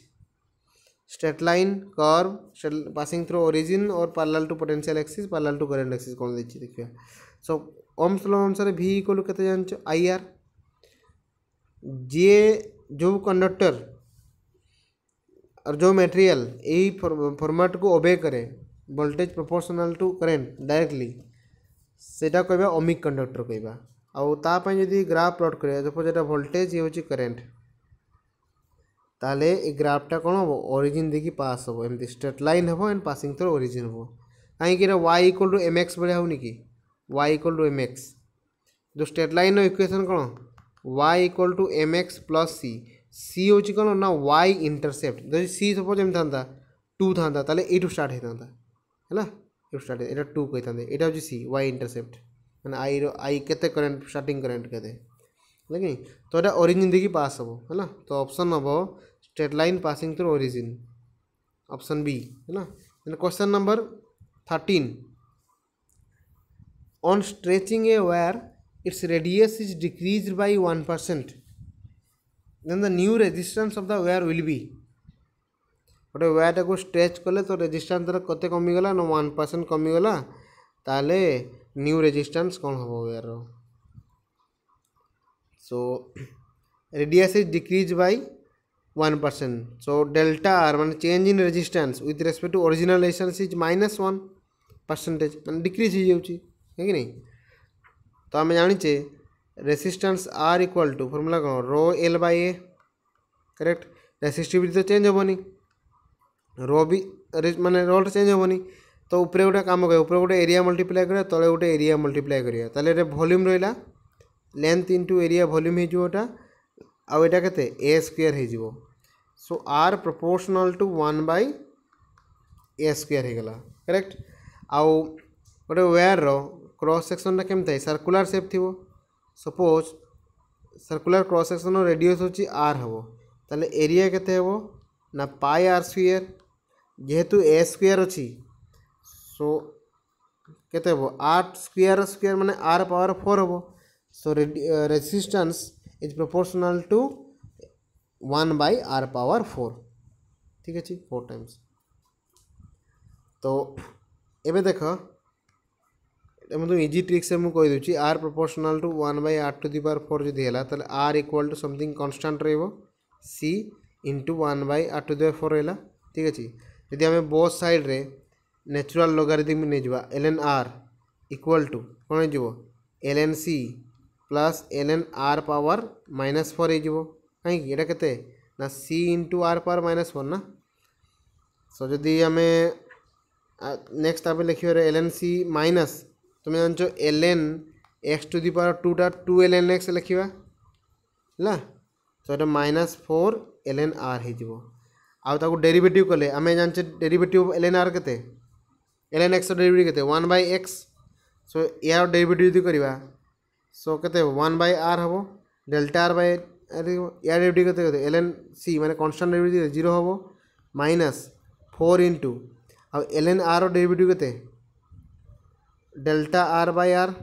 Speaker 1: straight line curve passing through origin or parallel to potential axis parallel to current axis कौन देखिए देखिए सो ओम स्लो अनुसार भि इक्वल के जान आई आर जी जो कंडक्टर और जो मटेरियल यही फॉर्मेट को ओबे करे वोल्टेज तो प्रोपोर्शनल टू करेन्ट डायरेक्टली सेटा कहवा ओमिक कंडक्टर कह आउ जी ग्राफ प्लट करिया देखो जेटा वोल्टेज ये हूँ करेन्ट ତାହେଲେ ଏ ଗ୍ରାଫ୍ଟା କ'ଣ ହେବ ଅରିଜିନ୍ ଦେଇକି ପାସ୍ ହେବ ଏମିତି ଷ୍ଟ୍ରେଟ୍ ଲାଇନ୍ ହେବ ଆଣ୍ଡ ପାସିଂ ଥ୍ରୋ ଅରିଜିନ୍ ହେବ କାହିଁକି ଏଇଟା Y equal to M X ଭଳିଆ ହେଉନି କି Y equal to M X ଯେଉଁ ଷ୍ଟେଟ୍ ଲାଇନ୍ର ଇକ୍ୱେସନ୍ କ'ଣ Y equal to M X plus C C ହେଉଛି କ'ଣ ନା ୱାଇ ଇଣ୍ଟରସେପ୍ଟ ଯଦି ସି ସପୋଜ୍ ଏମିତି ଥାନ୍ତା ଟୁ ଥାନ୍ତା ତାହେଲେ ଏଇଠୁ ଷ୍ଟାର୍ଟ ହେଇଥାନ୍ତା ହେଲା ଏଇଠୁ ଷ୍ଟାର୍ଟ ଏଇଟା ଟୁ କହିଥାନ୍ତେ ଏଇଟା ହେଉଛି ସି ୱାଇ ଇଣ୍ଟରସେପ୍ଟ ମାନେ ଆଇର ଆଇ କେତେ କରେଣ୍ଟ ଷ୍ଟାର୍ଟିଂ କରେଣ୍ଟ କେତେ ହେଲା କି ତ ଏଇଟା ଅରିଜିନ୍ ଦେଇକି ପାସ୍ ହେବ ହେଲା ତ ଅପସନ୍ ହେବ straight line passing through origin option B है ना question number thirteen on stretching a wire its radius is decrease by one percent then the new resistance of the wire will be गोटे वायर टाक स्ट्रेच कले तो रेजिस्टेंस रेजिस्टान्स कते कमीगला ना वन परसेंट कमीगला ताले न्यू रेजिस्टेंस कौन हम wire so radius is decrease by one percent so delta R मैं change in resistance with respect to original resistance is minus one percentage मैं डिक्रीज हो जाऊँगी नहीं तो आम जाचे resistance R equal to formula कौन rho L by A correct resistivity तो चेंज हेनी रो भी मानने रोल चेंज हेनी तो उपरे गोटे काम कर उपरे गोटे एरिया मल्टीप्लाई कर तले गोटे एरिया मल्टीप्लाई कराया भल्यूम रहा लेंथ इंटु एरिया भल्यूम होटा आउ यहाँ के स्क्यर हो R proportional to one by A a हो गला करेक्ट आउ ଗୋଟେ ୱେୟାର୍ର क्रॉस सेक्शन केमती है सर्कुलर सेप थी suppose circular cross section radius होची आर हम तेल एरिया के ना पाए आर स्क्यर जेहेतु ए स्क्यर अच्छी so K R square square मैंने आर पावर फोर हम so resistance is proportional to one by R power four ठीक अच्छे फोर टाइम्स तो एवं देख এটা মতো ইজি ট্রিক্সে মু কই দেউছি R proportional to 1 by R to the power 4 যদি হেলা তাহলে R equal to something constant রইব C into 1 by R to the power 4 হেলা ঠিক আছে যদি আমি বোথ সাইড রে ন্যাচুরাল লগারিদম নে যবা ln r ইকুয়াল টু কোন হইব ln c plus ln r power -4 হইব कहीं के C into R power minus one ना सो जदि आम नेक्स्ट आप लिखे एल एन सी माइनस तुम जान l n x to the power टूटा टू एल एन एक्स लिखा है तो ये minus four l n R हो आगे डेरीवेटिव कले आम जान डेरीवेटिव एल एन आर केल एन एक्स डेरीवेट के वन बै एक्स सो यार डेरीवेटिव जो करवा सो के वन बै आर हे डेल्टा आर बै एयर एफडी करते करते एल एन सी मैंने कन्स्टान डेविटी जीरो हम minus four into l n R डेविटी के डेल्टा आर बर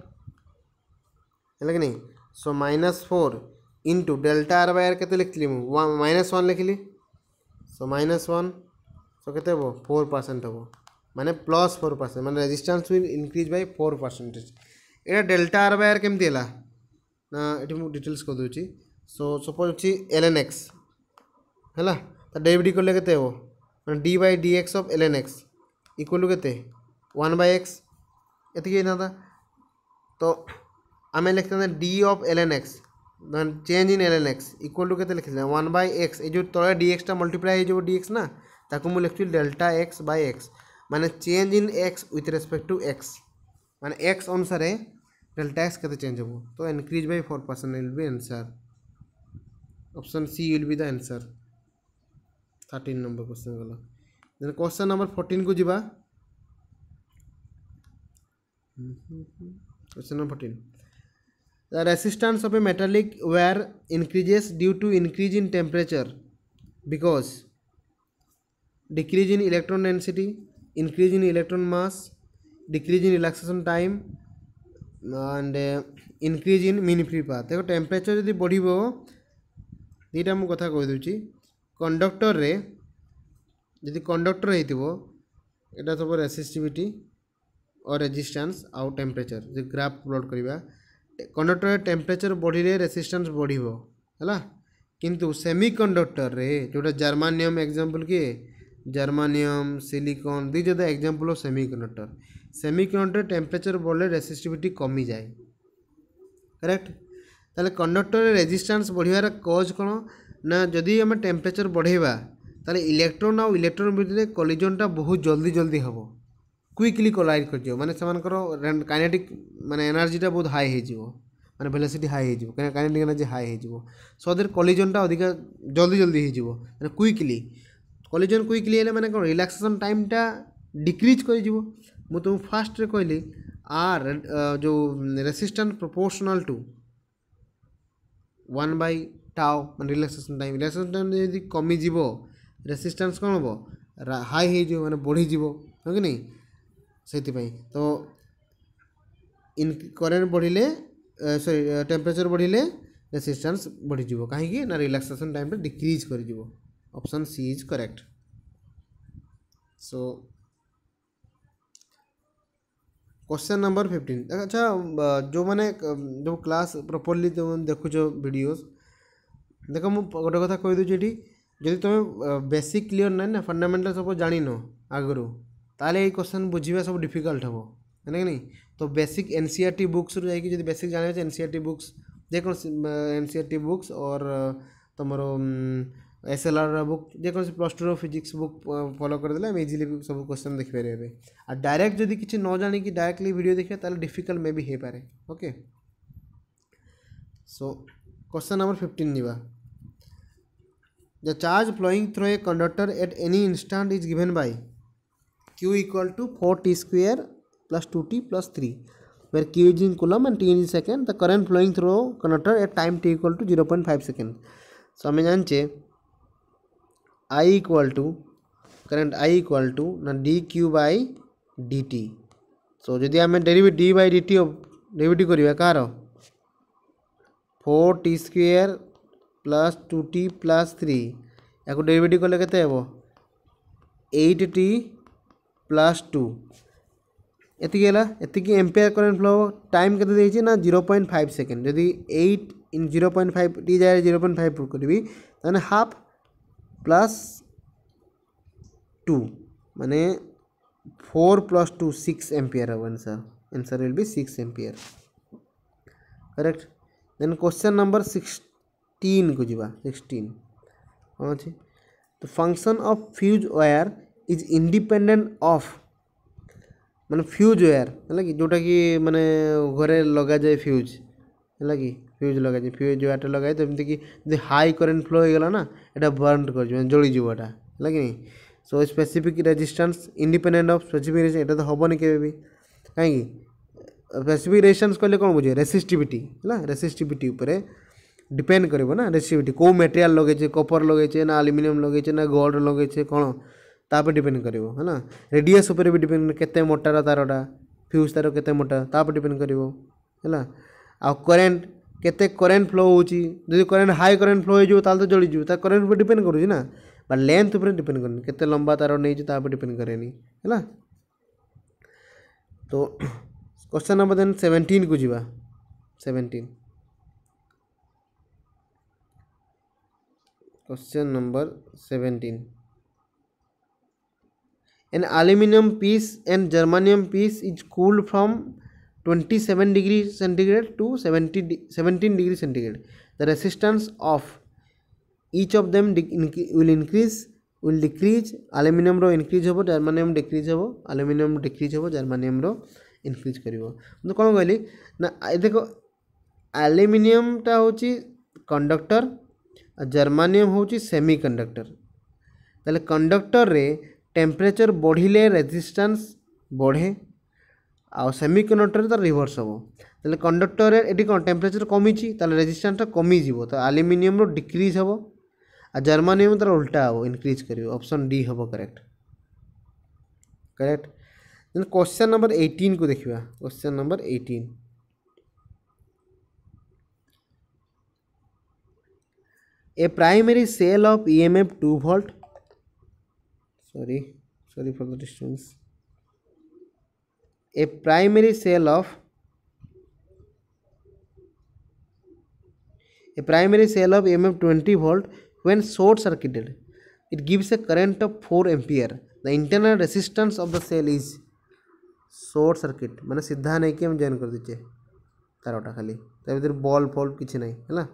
Speaker 1: है कि नहीं so minus four into delta R by के लिख लिखली मुझे माइनस वन ली सो माइनस वन सो के फोर परसेंट हम मैंने प्लस फोर परसेंट मैं resistance increase by four percentage यहाँ डेल्टा आर बर केमती है ना ये मुझे डिटेल्स कर दूसरी सो सपोज अच्छी एल एन एक्स है तो डेविड के हे d by D x of l n x equal to के वन बै तो एक्स ये तो आम लिखते d of l n x change in l n x equal to के लिखी वन बै एक्स ये तले डीएक्सटा एक्सटा मल्टीप्लाए हो डी ना ताको मुझे लिखी डेल्टा एक्स बै एक्स मैंने change in x with respect to x मैंने एक्स अनुसार डेल्टा एक्स के चेज हो तो increase by four percent will be answer option C will be the answer thirteen number question गला देन क्वेश्चन नंबर फोर्टीन को जीवा question number fourteen the resistance of a metallic wire increases due to increase in temperature because decrease in electron density increase in electron mass decrease in relaxation time and increase in mean free path देखो टेम्परेचर जब बढ़ ଦୁଇଟା ମୁଁ କଥା କହିଦେଉଛି କଣ୍ଡକ୍ଟରରେ ଯଦି କଣ୍ଡକ୍ଟର ହେଇଥିବ ଏଇଟା ସବୁ ରେସିଷ୍ଟିଭିଟି ଓ ରେଜିଷ୍ଟାନ୍ସ ଆଉ ଟେମ୍ପରେଚର ଯଦି ଗ୍ରାଫ୍ ପ୍ଲଟ୍ କରିବା କଣ୍ଡକ୍ଟରରେ ଟେମ୍ପରେଚର ବଢ଼ିଲେ ରେସିଷ୍ଟାନ୍ସ ବଢ଼ିବ ହେଲା କିନ୍ତୁ ସେମି କଣ୍ଡକ୍ଟରରେ ଯେଉଁଟା ଜର୍ମାନିୟମ୍ ଏକ୍ଜାମ୍ପଲ୍ କିଏ germanium silicon these are the example of semiconductor semiconductor temperature ବଢ଼ିଲେ ରେସିଷ୍ଟିଭିଟି କମିଯାଏ କରେକ୍ଟ ତାହେଲେ କଣ୍ଡକ୍ଟରରେ ରେଜିଷ୍ଟାନ୍ସ ବଢ଼ିବାର କୋଜ୍ କ'ଣ ନା ଯଦି ଆମେ ଟେମ୍ପରେଚର୍ ବଢ଼େଇବା ତାହେଲେ ଇଲେକ୍ଟ୍ରୋନ୍ ଆଉ ଇଲେକ୍ଟ୍ରୋନ୍ ଭିତରେ କଲିଜନ୍ଟା ବହୁତ ଜଲ୍ଦି ଜଲ୍ଦି ହେବ କୁଇକ୍ଲି କୋଲାଇଡ଼୍ କରିଯିବ ମାନେ ସେମାନଙ୍କର କାଇନେଟିକ୍ ମାନେ ଏନର୍ଜିଟା ବହୁତ ହାଇ ହେଇଯିବ ମାନେ ଭେଲୋସିଟି ହାଇ ହେଇଯିବ କାହିଁକିନା କାଇନେଟିକ୍ ଏନର୍ଜି ହାଇ ହେଇଯିବ ସୋ ଦେହରେ କଲିଜନ୍ଟା ଅଧିକା ଜଲ୍ଦି ଜଲ୍ଦି ହେଇଯିବ ମାନେ କୁଇକ୍ଲି କଲିଜନ୍ କୁଇକ୍ଲି ହେଲେ ମାନେ କ'ଣ ରିଲାକ୍ସେସନ୍ ଟାଇମ୍ଟା ଡିକ୍ରିଜ୍ କରିଯିବ ମୁଁ ତୁମକୁ ଫାଷ୍ଟରେ କହିଲି ଆର୍ ଯେଉଁ resistance proportional to one by tau মানে রিল্যাক্সেসন টাইম রিল্যাক্সেসন টাইম যদি কমিଯିବ ରେସିଷ୍ଟାନ୍ସ କ'ଣ ହେବ ହାଇ ହେଇଯିବ ମାନେ ବଢ଼ିଯିବ ହଁ କି ନାହିଁ ସେଥିପାଇଁ ତ କରେଣ୍ଟ ବଢ଼ିଲେ ସରି ଟେମ୍ପରେଚର୍ ବଢ଼ିଲେ ରେସିଷ୍ଟାନ୍ସ ବଢ଼ିଯିବ କାହିଁକି ନା ରିଲାକ୍ସେସନ୍ ଟାଇମ୍ରେ ଡିକ୍ରିଜ୍ କରିଯିବ option C is correct so question number fifteen अच्छा जो मैंने जो क्लास प्रपरली तुम देखु भिडियोज देख मु गोटे कथा कहीदेवी ये जदि तुम बेसिक क्लीयर ना ना फंडामेटाल सब जान आगर ताल ये क्वेश्चन बुझा सब डिफिकल्ट हम है नहीं तो basic e e N C R T books रु जाकि बेसिक जाना N C R T books जेको N C R T books और तुम ଏସ୍ଏଲ୍ଆର୍ର ବୁକ୍ ଯେକୌଣସି ପ୍ଲସ୍ ଟୁର ଫିଜିକ୍ସ ବୁକ୍ ଫଲୋ କରିଦେଲେ ଆମେ सब क्वेश्चन କ୍ୱେଶ୍ଚନ୍ ଦେଖିପାରିବେ ଆଉ ଡାଇରେକ୍ଟ ଯଦି କିଛି ନ डायरेक्टली भिड देखे तो डिफिकल्ट मे भी हो पाए okay so question number fifteen जीवा the charge flowing through a conductor at any instant is given by q equal to four t square plus two t plus three where q is in coulomb and t is in second the current flowing through conductor at time t equal to zero point five second so आम जानचे I equal to current I equal to ना डी क्यू बै डी टी सो जी आम derivative d by d t derivative करवा कह four t square plus two t plus three या डेरीवेटिव कले के एट टी प्लस टू यहाँ एति एमपेयर करेन्ट फ्लो टाइम के तो ना जीरो पॉइंट फाइव सेकेंड जदि एट इन जीरो पॉइंट फाइव टी जगह जीरो पॉइंट फाइव करी तेनाली तो हाफ प्लस टू माने four plus two six ampere है answer answer will be six ampere correct then question number sixteen को जी सिक्सटीन कौन अच्छे तो function of fuse wire is independent of मान फ्यूज वायर है कि जोटा कि मानने घरे लग जाए फ्यूज है कि फ्यूज लग जाए फ्यूज वायर लगा लगे तो हाई करेन्ट फ्लो होगा ना बर्न कर जल जीवटा है कि so specific resistance independent of specific resistance एटा तो हेबन के कहीं स्पेसीफिक रेजिस्टेंस कहे कौन बुझे रेसीटिविट है रेसीटिविट डिपेंड कर ना रेसीटिविट कौ मेटेरियाल लगे कपर लगे ना आलुमिनियम लगे ना गोल्ड लगे कौन ताप डिपेंड कर है ना रेडियस भी डिपेंड के मोटार तार फ्यूज तार के मोटा ताप डिपेंड कर आ करेन्ट केते करेन्ट फ्लो होती करेन्ट हाई करेन्ट फ्लो हो तो जलिजु तर पर डिपेड करूँ ना बट लेंथ पर डिपेड करें के लंबा तार नहीं डिपेड कैन है तो क्वेश्चन नंबर देन सेवेन्टीन को जी seventeen question number seventeen an aluminium piece and germanium piece is cooled from twenty seven degree centigrade to seventy seventeen degree centigrade the resistance of each of them will increase will decrease aluminium increase हम जर्मानियम डिक्रीज हम आलुमिनियम डिक्रीज हम जर्मानियम इनक्रीज कर कौन कहली ना देख आलुमिनियमटा हूँ कंडक्टर जर्मानियम हूँ सेमी कंडक्टर तेल कंडक्टर में टेम्परेचर बढ़िले रेजिस्टेंस बढ़े आ सेमी कंडक्टर तर रिभर्स हम तो कंडक्टर ये कौन टेम्परेचर कमी रेजिस्टेंसटा कमी तो आलुमिनियम डिक्रीज हम आ जर्मानियम तर उल्टा हम इनक्रीज ऑप्शन डी हम correct correct question number eighteen को देखा question number eighteen a primary cell of EMF two volt sorry sorry for the distance a primary cell of a primary cell of EMF 20 volt when short circuited it gives a current of 4 ampere the internal resistance of the cell is short circuit मैंने सीधा नहीं कि हम जॉइन कर दीचे तार टा खाली तर बल फल किसी ना है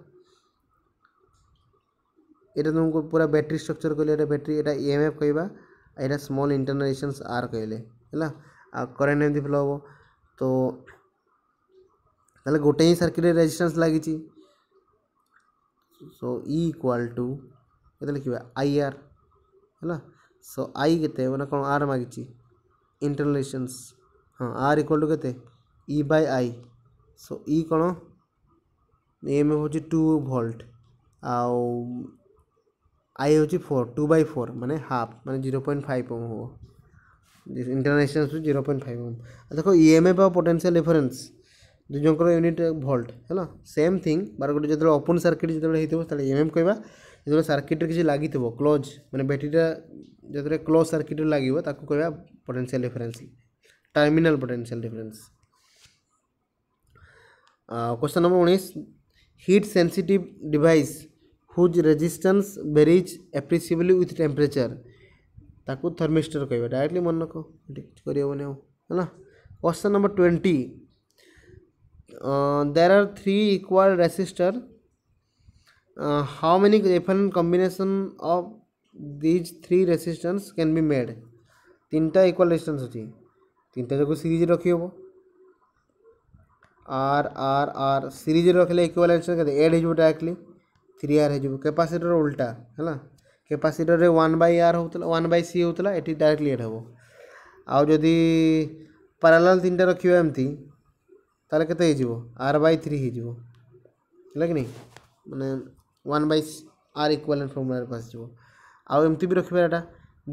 Speaker 1: এটা তুমକୁ পুরা ব্যাটারি স্ট্রকচর কইলে এটা ব্যাটারি এটা ইএমএফ কইবা এটা স্মল ইন্টারনাল রেজিস্ট্যান্স আর কইলে হলা करेन्ट एम फ्लो हे तो गोटे ही सर्किट रेजिस्टेंस लगी सो इक्वाल टू ये लिखा आई आर है सो आई के मैं कौन आर मागिचे इंटरनल रेजिस्टेंस हाँ आर इक्वाल टू के बाय आई सो इ कौन एम एफ हूँ टू भोल्ट आई हूँ फोर टू बै फोर मानने हाफ मैं जीरो पॉइंट फाइव हम हाँ this international switch zero point five ohm देखो इ एम एफ और पोटेनसीआल डिफरेन्स ଦୁଇଜଣଙ୍କର ୟୁନିଟ୍ ଭୋଲ୍ଟ ହେଲା ସେମ୍ ଥିଙ୍ଗ ବାର ଗୋଟେ ଯେତେବେଳେ ଓପନ୍ ସାର୍କିଟ୍ ଯେତେବେଳେ ହେଇଥିବ ତାହେଲେ ଏମ୍ ଏମ୍ କହିବା ଯେତେବେଳେ ସାର୍କିଟ୍ରେ କିଛି ଲାଗିଥିବ କ୍ଲୋଜ୍ ମାନେ ବ୍ୟାଟେରୀଟା ଯେତେବେଳେ କ୍ଲୋଜ୍ ସାର୍କିଟ୍ରେ ଲାଗିବ ତାକୁ କହିବା potential difference terminal potential difference question number ଉଣେଇଶ heat sensitive device whose resistance varies appreciably with temperature ताकु थर्मिस्टर कह डायरेक्टली मन रख करहबनी आना question number twenty there are three equal resistor how many different combination of these three resistance can be made तीन टाइम इक्वाल रेसीस्टेन्स अच्छी तीन टा जगह सीरीज रखीहब आर आर आर सीरीज रखे इक्वाल रेसीस्टेन्स एड हो डायरेक्टली थ्री आर हो कैपासीटर उल्टा है ना କ୍ୟାପାସିଟରରେ ୱାନ୍ ବାଇ ଆର୍ ହେଉଥିଲା ୱାନ୍ ବାଇ ସି ହେଉଥିଲା ଏଠି ଡାଇରେକ୍ଟ ଲେଟ୍ ହେବ ଆଉ ଯଦି ପାରାଲାଲ୍ ତିନିଟା ରଖିବା ଏମିତି ତାହେଲେ କେତେ ହେଇଯିବ ଆର୍ ବାଇ ଥ୍ରୀ ହେଇଯିବ ହେଲା କି ନାହିଁ ମାନେ ୱାନ୍ ବାଇ ଆର୍ ଇକ୍ୱାଲେଣ୍ଟ ଫର୍ମୁଲାକୁ ଆସିଯିବ ଆଉ ଏମିତି ବି ରଖିବା ଏଇଟା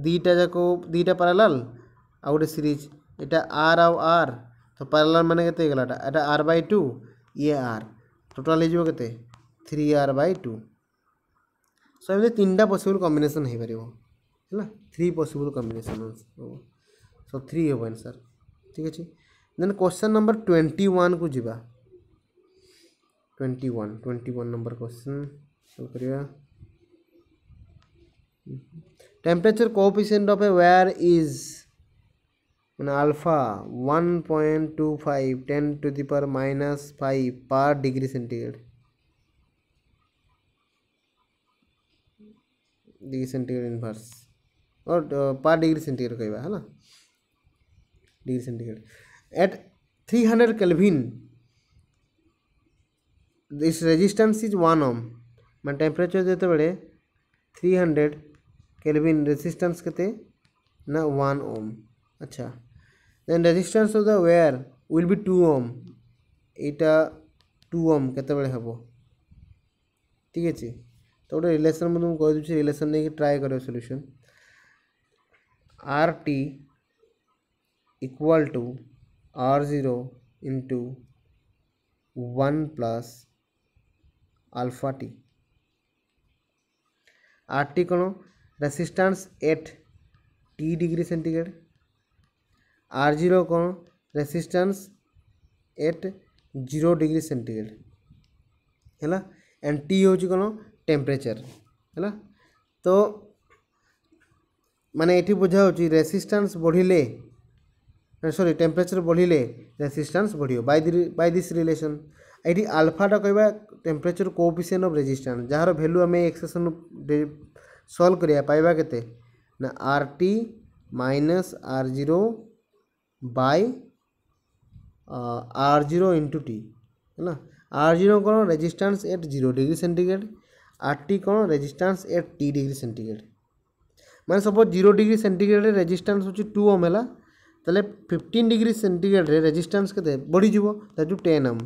Speaker 1: ଦୁଇଟା ଯାକ ଦୁଇଟା ପାରାଲାଲ୍ ଆଉ ଗୋଟେ ସିରିଜ୍ ଏଇଟା ଆର୍ ଆଉ ଆର୍ ତ ପାରାଲାଲ୍ ମାନେ କେତେ ହେଇଗଲା ଏଇଟା ଏଇଟା ଆର୍ ବାଇ ଟୁ ଇଏ ଆର୍ ଟୋଟାଲ୍ ହେଇଯିବ କେତେ three R by two so एम तीन टाइम पसिबल कम्बेसन हो पार है थ्री पसबल कम्बेसन हो सो थ्री हे आंसर ठीक अच्छे then question number twenty one को जी twenty one twenty one number question कर टेम्परेचर को पेसेंट अफ ए व्वेर इज मैं alpha one point two five ten to the power minus five per degree centigrade degree centigrade inverse और पर डिग्री सेंटीग्रेड कई है ना degree centigrade at three hundred kelvin this resistance is one ohm मैं टेम्परेचर देते थ्री हंड्रेड कैलभिन रेजिस्टेंस के ना वन ओम अच्छा then resistance of the wire will be two ohm यू ओम केत हम ठीक है ତ ଗୋଟେ ରିଲେସନ୍ मुझे कहीदे रिलेसन नहीं ନେଇକି ଟ୍ରାଏ କରିବ solution R t equal to R zero into one plus alpha t R t कौन resistance at t degree centigrade R zero कौन resistance at zero degree centigrade है एंड टी हूँ कौन টেম্পারেচার ହେଲା ତ ମାନେ ଏଠି ବୁଝା ହେଉଛି ରେସିଷ୍ଟାନ୍ସ ବଢ଼ିଲେ ସରି ଟେମ୍ପରେଚର୍ ବଢ଼ିଲେ ରେସିଷ୍ଟାନ୍ସ ବଢ଼ିବ by the by this relation ଏଠି ଆଲଫାଟା କହିବା ଟେମ୍ପରେଚର୍ କୋପିସିଏନ୍ ଅଫ୍ ରେଜିଷ୍ଟାନ୍ସ ଯାହାର ଭ୍ୟାଲ୍ୟୁ ଆମେ ଏକ୍ସେସନ୍ ସଲ୍ଭ କରିବା ପାଇବା କେତେ ନା R t minus R zero by R zero into t है ना आर जीरो कौन resistance at zero degree centigrade R t कौन resistance at t degree centigrade मैंने suppose zero degree centigrade resistance हूँ टू ओम है ତାହେଲେ ଫିଫ୍ଟିନ୍ ଡିଗ୍ରୀ ସେଣ୍ଟିଗ୍ରେଡ଼ରେ ରେଜିଷ୍ଟାନ୍ସ କେତେ ବଢ଼ିଯିବ ତା ଯେଉଁ ଟେନ୍ ଓମ୍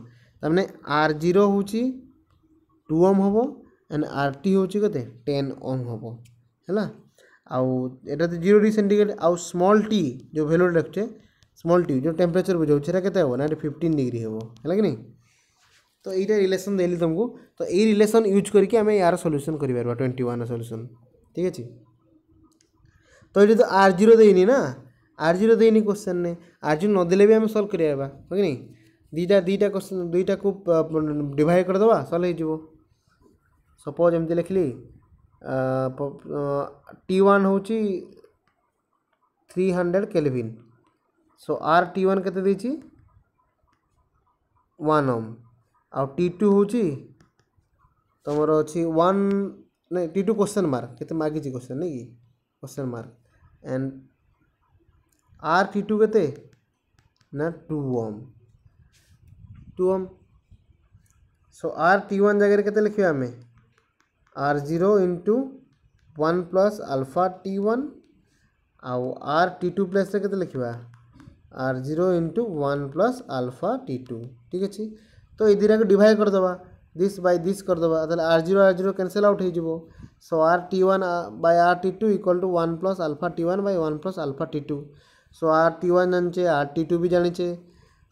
Speaker 1: ତାମାନେ ଆର୍ ଜିରୋ ହେଉଛି ଟୁ ଓମ୍ ହେବ ଆଣ୍ଡ ଆର୍ ଟି ହେଉଛି କେତେ ଟେନ୍ ଓମ୍ ହେବ ହେଲା ଆଉ ଏଇଟା ତ ଜିରୋ ଡିଗ୍ରୀ ସେଣ୍ଟିଗ୍ରେଡ଼ ଆଉ ସ୍ମଲ୍ ଟି ଯେଉଁ ଭ୍ୟାଲୁ ରଖୁଛେ ସ୍ମଲ୍ ଟି ଯେଉଁ ଟେମ୍ପରେଚର୍ ବୁଝାଉଛି ସେଇଟା କେତେ ହେବ ନା ଏଇଟା ଫିଫ୍ଟିନ୍ ଡିଗ୍ରୀ ହେବ ହେଲା କି ନାହିଁ तो यही रिलेसन देली तुमको तो ये रिलेसन यूज करके आम यार सल्यूसन कर ट्वेंटी वन रल्यूसन ठीक अच्छे तो ये तो आर जीरो देनी ना आर जीरो देनी क्वेश्चन ने आर जीरो नदे भी आम सल्व कर दुटा दीटा क्वेश्चन दुईटा को डिवाइड करदे सल्व हो सपोज एमती लिखिली टी वन हूँ three hundred kelvin so R t one के वन आउ टी टू हूँ तुम अच्छी वन ना टी टू क्वेश्चन मार्क के मागिच क्वेश्चन नहीं कि question mark and R t two के ना two ohm two ohm so R t one जगह के लिखे आम R zero into one plus alpha t one आउ आर टी टू प्लस लिखा R zero into one plus alpha t two ठीक अच्छे तो ये दुईटा को डिड करदे दिस् बै दिस् करदे R zero R zero cancel out हो so R t one by are t two equal to one plus alpha t one by one plus alpha t two so R t one जाने आर टी टू भी जानचे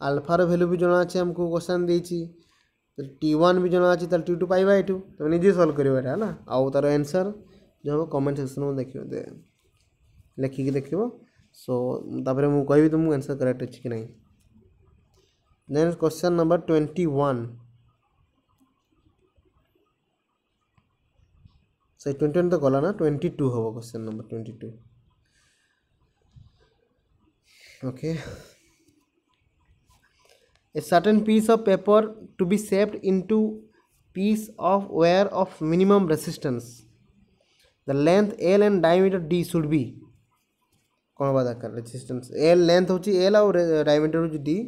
Speaker 1: आलफार भैल्यू भी जना अच्छे आमको क्वेश्चन देखिए टी वन भी जना अच्छे टी टू पाइबा यू तुम निजे सल्व कर आउ तार एनसर जो हम कमेंट सेक्शन में देख लेखिकी देख सो तापर मुझे कहबी तुमको आंसर करेक्ट अच्छे कि नहीं then question number twenty one सही ट्वेंटी वन तो कला ना ट्वेंटी टू हम question number twenty two okay a certain piece of paper to be saved into piece of where of minimum resistance the length L and diameter D should be कौन बा दरकार रेसीस्टेन्स एल लेंथ हूँ एल आउ डायमीटर हूँ डी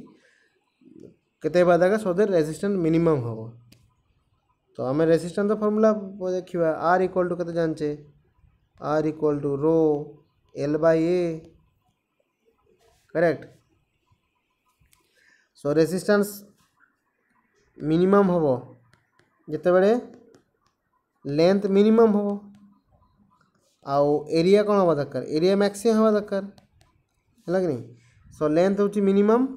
Speaker 1: कते बाधा सदर रेजिटेन्स मिनिमम हम तो आम रेजिटेन्स फर्मूला देखा आर इक्वल टू के जानचे R equal to rho L by A correct so resistance minimum हम जिते बड़े लेंथ मिनिमम हम आउ एरिया कौन हाँ दरकार एरिया मैक्सीम हाँ दरकार है कि नहीं सो लेंथ हूँ मिनिमम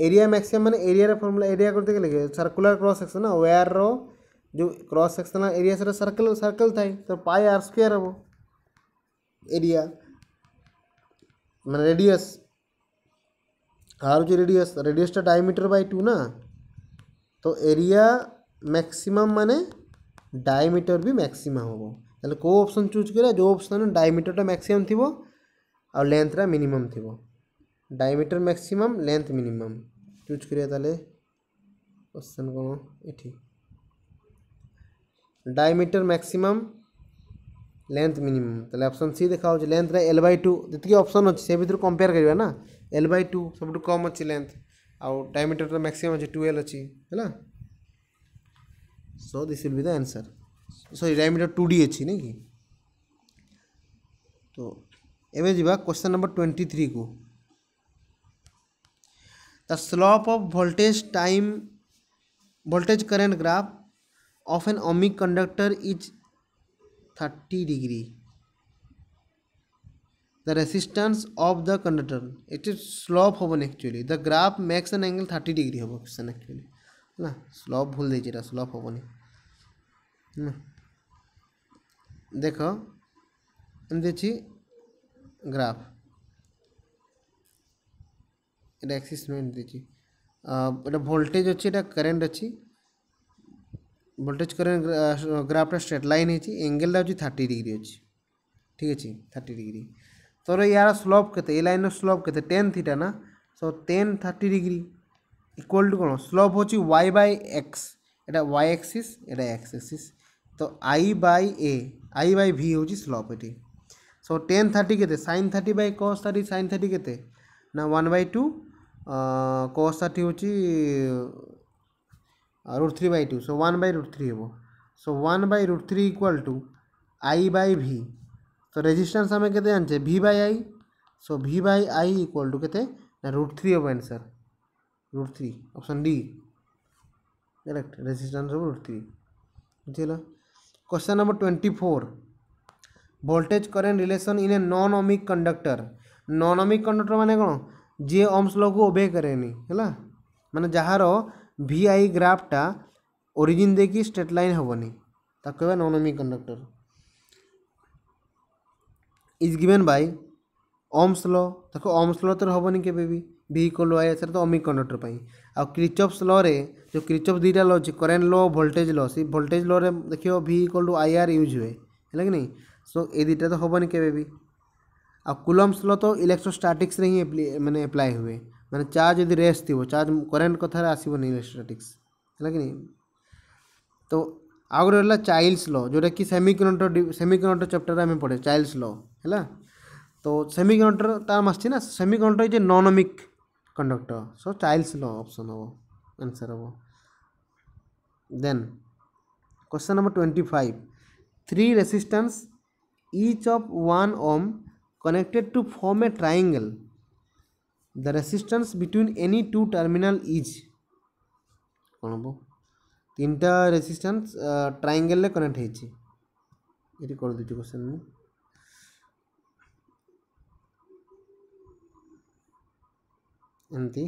Speaker 1: एरिया मैक्सीम मैंने एरिया फर्मुला एरिया करते लगे circular cross section where rho जो क्रस सेक्शन एरिया से सर्कल सर्कल था तो पाई आर स्क्वेयर हम एरिया मैं रेडियस आर जो रेडियस रेडियस का डायमीटर बाय टू ना तो एरिया मैक्सिमम माने डायमीटर भी मैक्सिमम हो कौ ऑप्शन चूज कर जो ऑप्शन डायमीटर टा मैक्सिमम थी आ लेंथ मिनिमम थी diameter maximum length minimum choose करिए ताले क्वेश्चन कौन ये डायमीटर मैक्सिमम लेंथ मिनिमम ताले ऑप्शन सी देखा लेंथ एल बै टू जितकी ऑप्शन अच्छे से भितर कंपेयर करवा ना एल बै टू सब कम अच्छे लेंथ आउ डायमीटर तो मैक्सीम अच्छे टू अच्छी है so this will be the answer sorry diameter two D अच्छी ना कि तो एवं जी क्वेश्चन नंबर ट्वेंटी थ्री को the slope of voltage time voltage current graph of an ohmic conductor is thirty degree the resistance of the conductor it is slope हम actually the graph makes an angle thirty degree हम क्वेश्चन एक्चुअली है स्लोप भूल दीजिए स्लोप हम देख एम ग्राफ এটা ଆକ୍ସିସ୍ ନୁହେଁ ଦେଇଛି এটা ଭୋଲ୍ଟେଜ୍ ଅଛି এটা କରେଣ୍ଟ ଅଛି ଭୋଲ୍ଟେଜ୍ କରେଣ୍ଟ ଗ୍ରାଫ୍ଟା ଷ୍ଟ୍ରେଟ୍ ଲାଇନ୍ ହେଇଛି ଏଙ୍ଗେଲ୍ଟା ହେଉଛି ଥାର୍ଟି ଡିଗ୍ରୀ ଅଛି ଠିକ୍ ଅଛି ଥାର୍ଟି ଡିଗ୍ରୀ ତୋର ୟାର ସ୍ଲୋପ୍ କେତେ ଏ ଲାଇନ୍ର ସ୍ଲୋପ୍ କେତେ ଟେନ୍ ଥିଟା ନା so tan thirty degree equal to କ'ଣ ସ୍ଲୋପ୍ ହେଉଛି ୱାଇ ବାଇ ଏକ୍ସ এটা ওয়াই অ্যাক্সিস এটা এক্স অ্যাক্সিস তো I by a I by V হচ্ছে স্লপ এটি সো টেন থার্টি কেতে sine thirty by cos thirty sine thirty কেতে না one by two cos thirty ହେଉଛି root three by two so one by root three ହେବ so one by root three equal to I by V ତ ରେଜିଷ୍ଟାନ୍ସ ଆମେ କେତେ ଜାଣିଛେ V by I so V by I equal to କେତେ ନା ରୁଟ୍ ଥ୍ରୀ ହେବ answer root three option D correct resistance of root three बुझेगा question number twenty four voltage current relation in a non ohmic conductor non ohmic conductor मैंने कौन जी अम्स ल को ओबे कैनि है मान जो भि आई ग्राफ्टा ओरिजिन देख स्ट्रेट लाइन हेनी कह non ohmic conductor is given by ohm's law ohm's ल तो हेनी के भिकल आई तो अमिक कंडक्टर पर क्रिचअप्स लगे जो क्रिचअप दुटा ल अच्छे करेन्ट ल भोल्टेज ल सी भोल्टेज ल देखिए V equal to I R use हुए है कि नहीं सो ये दुटा तो हेनी के आ कुलम्स लो तो इलेक्ट्रोस्टाटिक्स रे ही मैंने अप्लाई हुए मैंने चार्ज यदि रेस थी चार्ज करेन्ट कथार आसवन इलेक्ट्रोस्टाटिक्स है कि नहीं तो आउ गए रहा चाइल्स लो जोटा कि सेमिकनटर सेमिकनटर चैप्टर आम पढ़े चाइल्स लो है तो सेमिकनटर तार आ semiconductor is a non ohmic conductor so चाइल्स लो ऑप्शन हम आंसर हम then question number twenty five three resistance each of one ohm connected to form a triangle, the resistance between any two terminal is କ'ଣ ହେବ ତିନିଟା ରେସିଷ୍ଟାନ୍ସ ଟ୍ରାଙ୍ଗେଲରେ କନେକ୍ଟ ହେଇଛି ଏଠି କରିଦେଉଛି କ୍ୱେଶ୍ଚନ୍ ମୁଁ ଏମିତି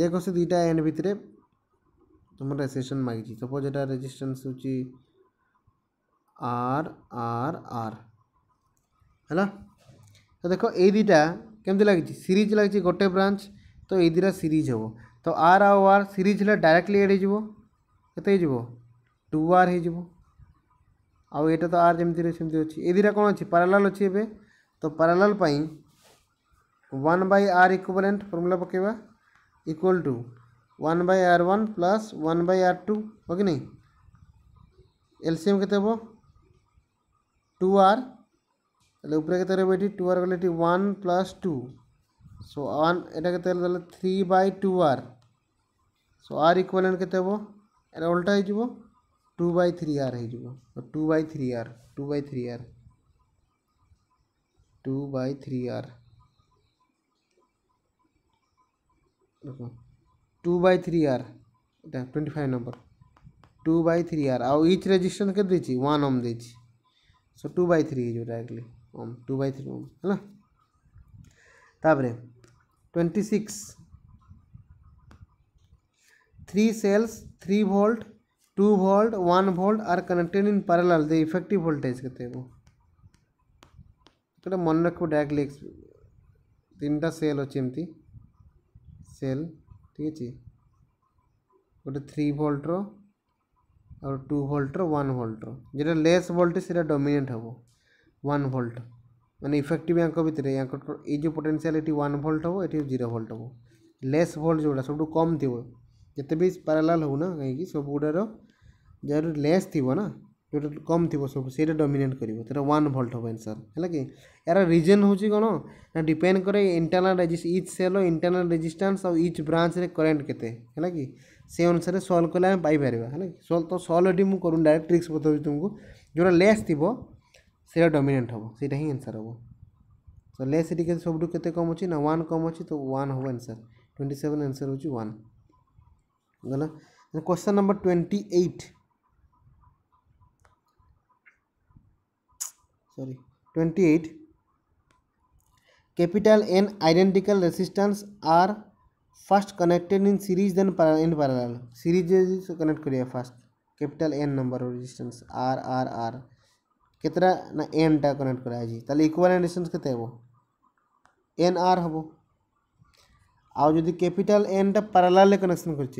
Speaker 1: ଦେଖ ସେ ଦୁଇଟା ଏଣ୍ଡ ଭିତରେ ତୁମର ରେଜିଷ୍ଟ୍ରେସନ୍ ମାଗିଛି ସପୋଜ୍ ଏଇଟା ରେଜିଷ୍ଟ୍ରେନ୍ସ ହେଉଛି ଆର୍ ଆର୍ ଆର୍ ହେଲା तो देख ए दुटा केमती लगी सीरीज लगी गोटे ब्रांच तो ये दुटा सीरीज हे तो आर आउ आर सीरीज है डायरेक्टली एड हो टू आर हो आउ तो आर जमी से अच्छी ए दुटा कौन अच्छी पारालाल अच्छी एवं तो parallel one by R equivalent formula पकेवा equal to one by R one plus one by R two हो कि नहीं एलसीएम के टू आर उपरे कत रहा है टू आर गल one plus two so one एट कत three by two R so R equal के उल्टा हो टू बै थ्री आर हो two by three R two by three R two by three R देख टू बै थ्री आर एटा twenty five number two by three R आउ इच रेजिस्टेंस के वन ओम दे so two by three directly ohm two by three ohm है twenty six three cells three volt two volt one volt are connected in parallel the effective voltage के मन रख डायरेक्ट लिख तीन टा सेल अच्छे एमती सेल ठीक अच्छे गोटे थ्री भोल्टर और टू भोल्टर वन भोल्टर जेटा लेस भोल्टेज से डोमेट हाँ ୱାନ୍ ଭୋଲ୍ଟ ମାନେ ଇଫେକ୍ଟିଭ୍ ୟାଙ୍କ ଭିତରେ ୟାଙ୍କ ଏଇ ଯେଉଁ ପୋଟେନ୍ସିଆଲ୍ ଏଠି ୱାନ୍ ଭୋଲ୍ଟ ହେବ ଏଠି ଜିରୋ ଭୋଲ୍ଟ ହେବ ଲେସ୍ ଭୋଲ୍ଟ ଯେଉଁଟା ସବୁଠୁ କମ୍ ଥିବ ଯେତେ ବି ପାରାଲାଲ୍ ହେଉ ନା କାହିଁକି ସବୁଗୁଡ଼ାର ଯାହାର ଲେସ୍ ଥିବ ନା ଯେଉଁଟା କମ୍ ଥିବ ସବୁ ସେଇଟା ଡମିନେଟ୍ କରିବ ସେଇଟା ୱାନ୍ ଭୋଲ୍ଟ ହେବ ଆନ୍ସର୍ ହେଲା କି ଏହାର ରିଜନ୍ ହେଉଛି କ'ଣ ନା ଡିପେଣ୍ଡ କରେ ଇଣ୍ଟରନାଲ୍ ରେଜିଷ୍ଟ ଇଚ୍ ସେଲ୍ର ଇଣ୍ଟରନାଲ୍ ରେଜିଷ୍ଟାନ୍ସ ଆଉ ଇଚ୍ ବ୍ରାଞ୍ଚରେ କରେଣ୍ଟ କେତେ ହେଲା କି ସେ ଅନୁସାରେ ସଲ୍ଭ କଲେ ଆମେ ପାଇପାରିବା ହେଲା କି ସଲ୍ଭ ତ ସଲ୍ଭ ଏଠି ମୁଁ କରୁନି ଡାଇରେକ୍ଟ ଟ୍ରିକ୍ସ ବତାଉଛି ତୁମକୁ ଯେଉଁଟା ଲେସ୍ ଥିବ ସେଇଟା ଡମିନେଣ୍ଟ हम सीटा ही आंसर हम ତ ଲେସ୍ सब कम ସବୁଠୁ ना କମ୍ कम ନା तो କମ୍ ଅଛି ତ ୱାନ୍ ହେବ answer twenty seven answer question number twenty eight sorry twenty eight capital N identical resistance are first connected in series then in parallel series connect करिए first capital N number resistance R R R कतटा ना एन टा कनेक्ट कराई इक्वाल डिस्टेन्स के एन आर हम आदि कैपिटाल एन टा पारालाल कनेक्शन कर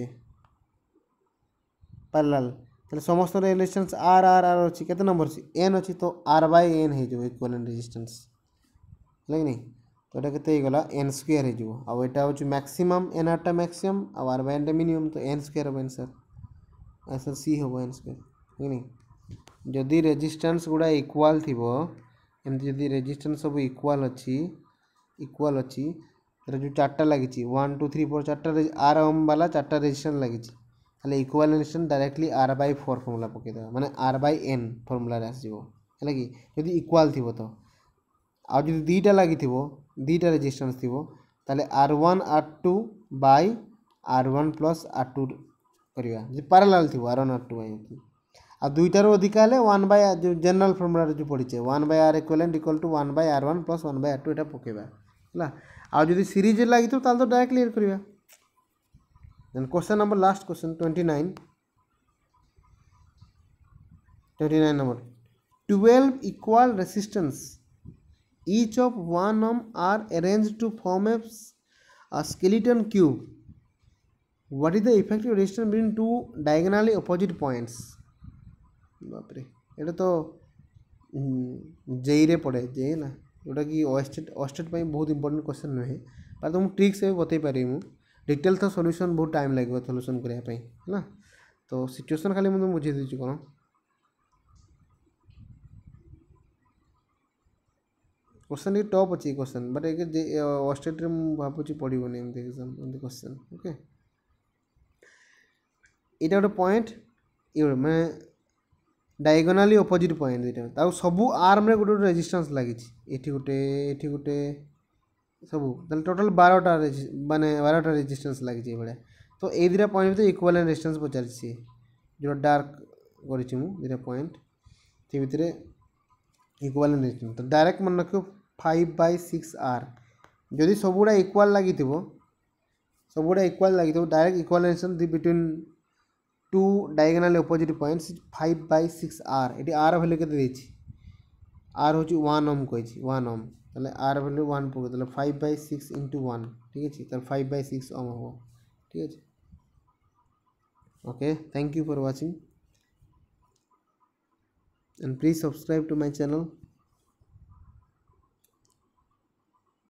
Speaker 1: पारालाल तेल समस्त रेजिस्टेंस आर आर आर अच्छी कैसे नंबर अच्छी एन अच्छी तो आर बाय एन हो इक्वाल रेजिस्टेंस है तो ये गला एन स्क्वायर हो मैक्सिमम एन आर टा मैक्सीम आर बाय एन टा मिनिमम तो एन स्क्वायर हम एनसर आंसर सी हम एन स्क्वायर है नहीं ଯଦି ରେଜିଷ୍ଟାନ୍ସ ଗୁଡ଼ା ଇକ୍ୱାଲ୍ ଥିବ ଏମିତି ଯଦି ରେଜିଷ୍ଟାନ୍ସ ସବୁ ଇକ୍ୱାଲ୍ ଅଛି ଇକ୍ୱାଲ୍ ଅଛି ତା'ର ଯେଉଁ ଚାରିଟା ଲାଗିଛି ୱାନ୍ ଟୁ ଥ୍ରୀ ଫୋର୍ ଚାରିଟା ଆର୍ ଅମ୍ ବାଲା ଚାରିଟା ରେଜିଷ୍ଟାନ୍ସ ଲାଗିଛି ହେଲେ equal resistance directly R by four formula ପକାଇଦେବା ମାନେ ଆର୍ ବାଇ ଏନ୍ ଫର୍ମୁଲାରେ ଆସିଯିବ ହେଲା କି ଯଦି ଇକ୍ୱାଲ୍ ଥିବ ତ ଆଉ ଯଦି ଦୁଇଟା ଲାଗିଥିବ ଦୁଇଟା ରେଜିଷ୍ଟାନ୍ସ ଥିବ ତାହେଲେ R one R two by R one plus R two କରିବା ଯଦି ପାରାଲାଲ୍ ଥିବ R one R two by আর দুইটার অধিকা হলে ওয়ান বাই জেনারেল ফর্মুলার যে পড়িছে one by R equivalent equal to one by R one plus one by R two ଏଇଟା ପକାଇବା ହେଲା ଆଉ ଯଦି ସିରିଜ୍ ଲାଗିଥିବ ତାହେଲେ ତ ଡାଇରେକ୍ଟ କ୍ଲିୟର୍ କରିବା then question number last question twenty nine twenty nine number twelve equal resistance each of one arm are arranged to form a, a skeleton cube what is the effective resistance between two diagonally opposite points बापरे ये तो जेईरे पड़े जेई ना जोटा कि ओस्टेट ओस्टेट बहुत इंपोर्टां क्वेश्चन नुहे पर तो मुझे ट्रिक्स भी बतई पारि मुझे डिटेल तो सल्यूसन बहुत टाइम लगे सल्यूसन करापी है ना तो सिचुएसन खाली मुझे बुझे दीजिए कौन क्वेश्चन टे टप अच्छे क्वेश्चन बट एक अस्ट्रेट्रे भाई पढ़वन एग्जाम क्वेश्चन ओके ये गोटे पॉइंट ये मैं ଡାଇଗୋନାଲି ଅପୋଜିଟ୍ ପଏଣ୍ଟ ଦୁଇଟା ଆଉ ସବୁ ଆର୍ମରେ ଗୋଟେ ଗୋଟେ ରେଜିଷ୍ଟାନ୍ସ ଲାଗିଛି ଏଠି ଗୋଟେ ଏଠି ଗୋଟେ ସବୁ ତାହେଲେ ଟୋଟାଲ୍ ବାରଟା ମାନେ ବାରଟା ରେଜିଷ୍ଟାନ୍ସ ଲାଗିଛି ଏଇଭଳିଆ ତ ଏଇ ଦୁଇଟା ପଏଣ୍ଟ ଭିତରେ ଇକ୍ୱାଲ୍ ରେଜିଷ୍ଟାନ୍ସ ପଚାରିଛି ସିଏ ଯେଉଁଟା ଡାର୍କ କରିଛି ମୁଁ ଦୁଇଟା ପଏଣ୍ଟ ସେ ଭିତରେ ଇକ୍ୱାଲ୍ ରେଜିଷ୍ଟାନ୍ସ ତ ଡାଇରେକ୍ଟ ମନେ ରଖିବ ଫାଇଭ୍ ବାଇ ସିକ୍ସ ଆର୍ ଯଦି ସବୁଗୁଡ଼ା ଇକ୍ୱାଲ୍ ଲାଗିଥିବ ସବୁଗୁଡ଼ା ଇକ୍ୱାଲ୍ ଲାଗିଥିବ direct equal resistance between two diagonal opposite point five by six R ये आर भैल्यू के आर हूँ वन ओम कह वन ओम तेल आर भैल्यू वन पक five by six into one ठीक है तो फाइव बै सिक्स ओम हम ठीक है okay thank you for watching and please subscribe to my channel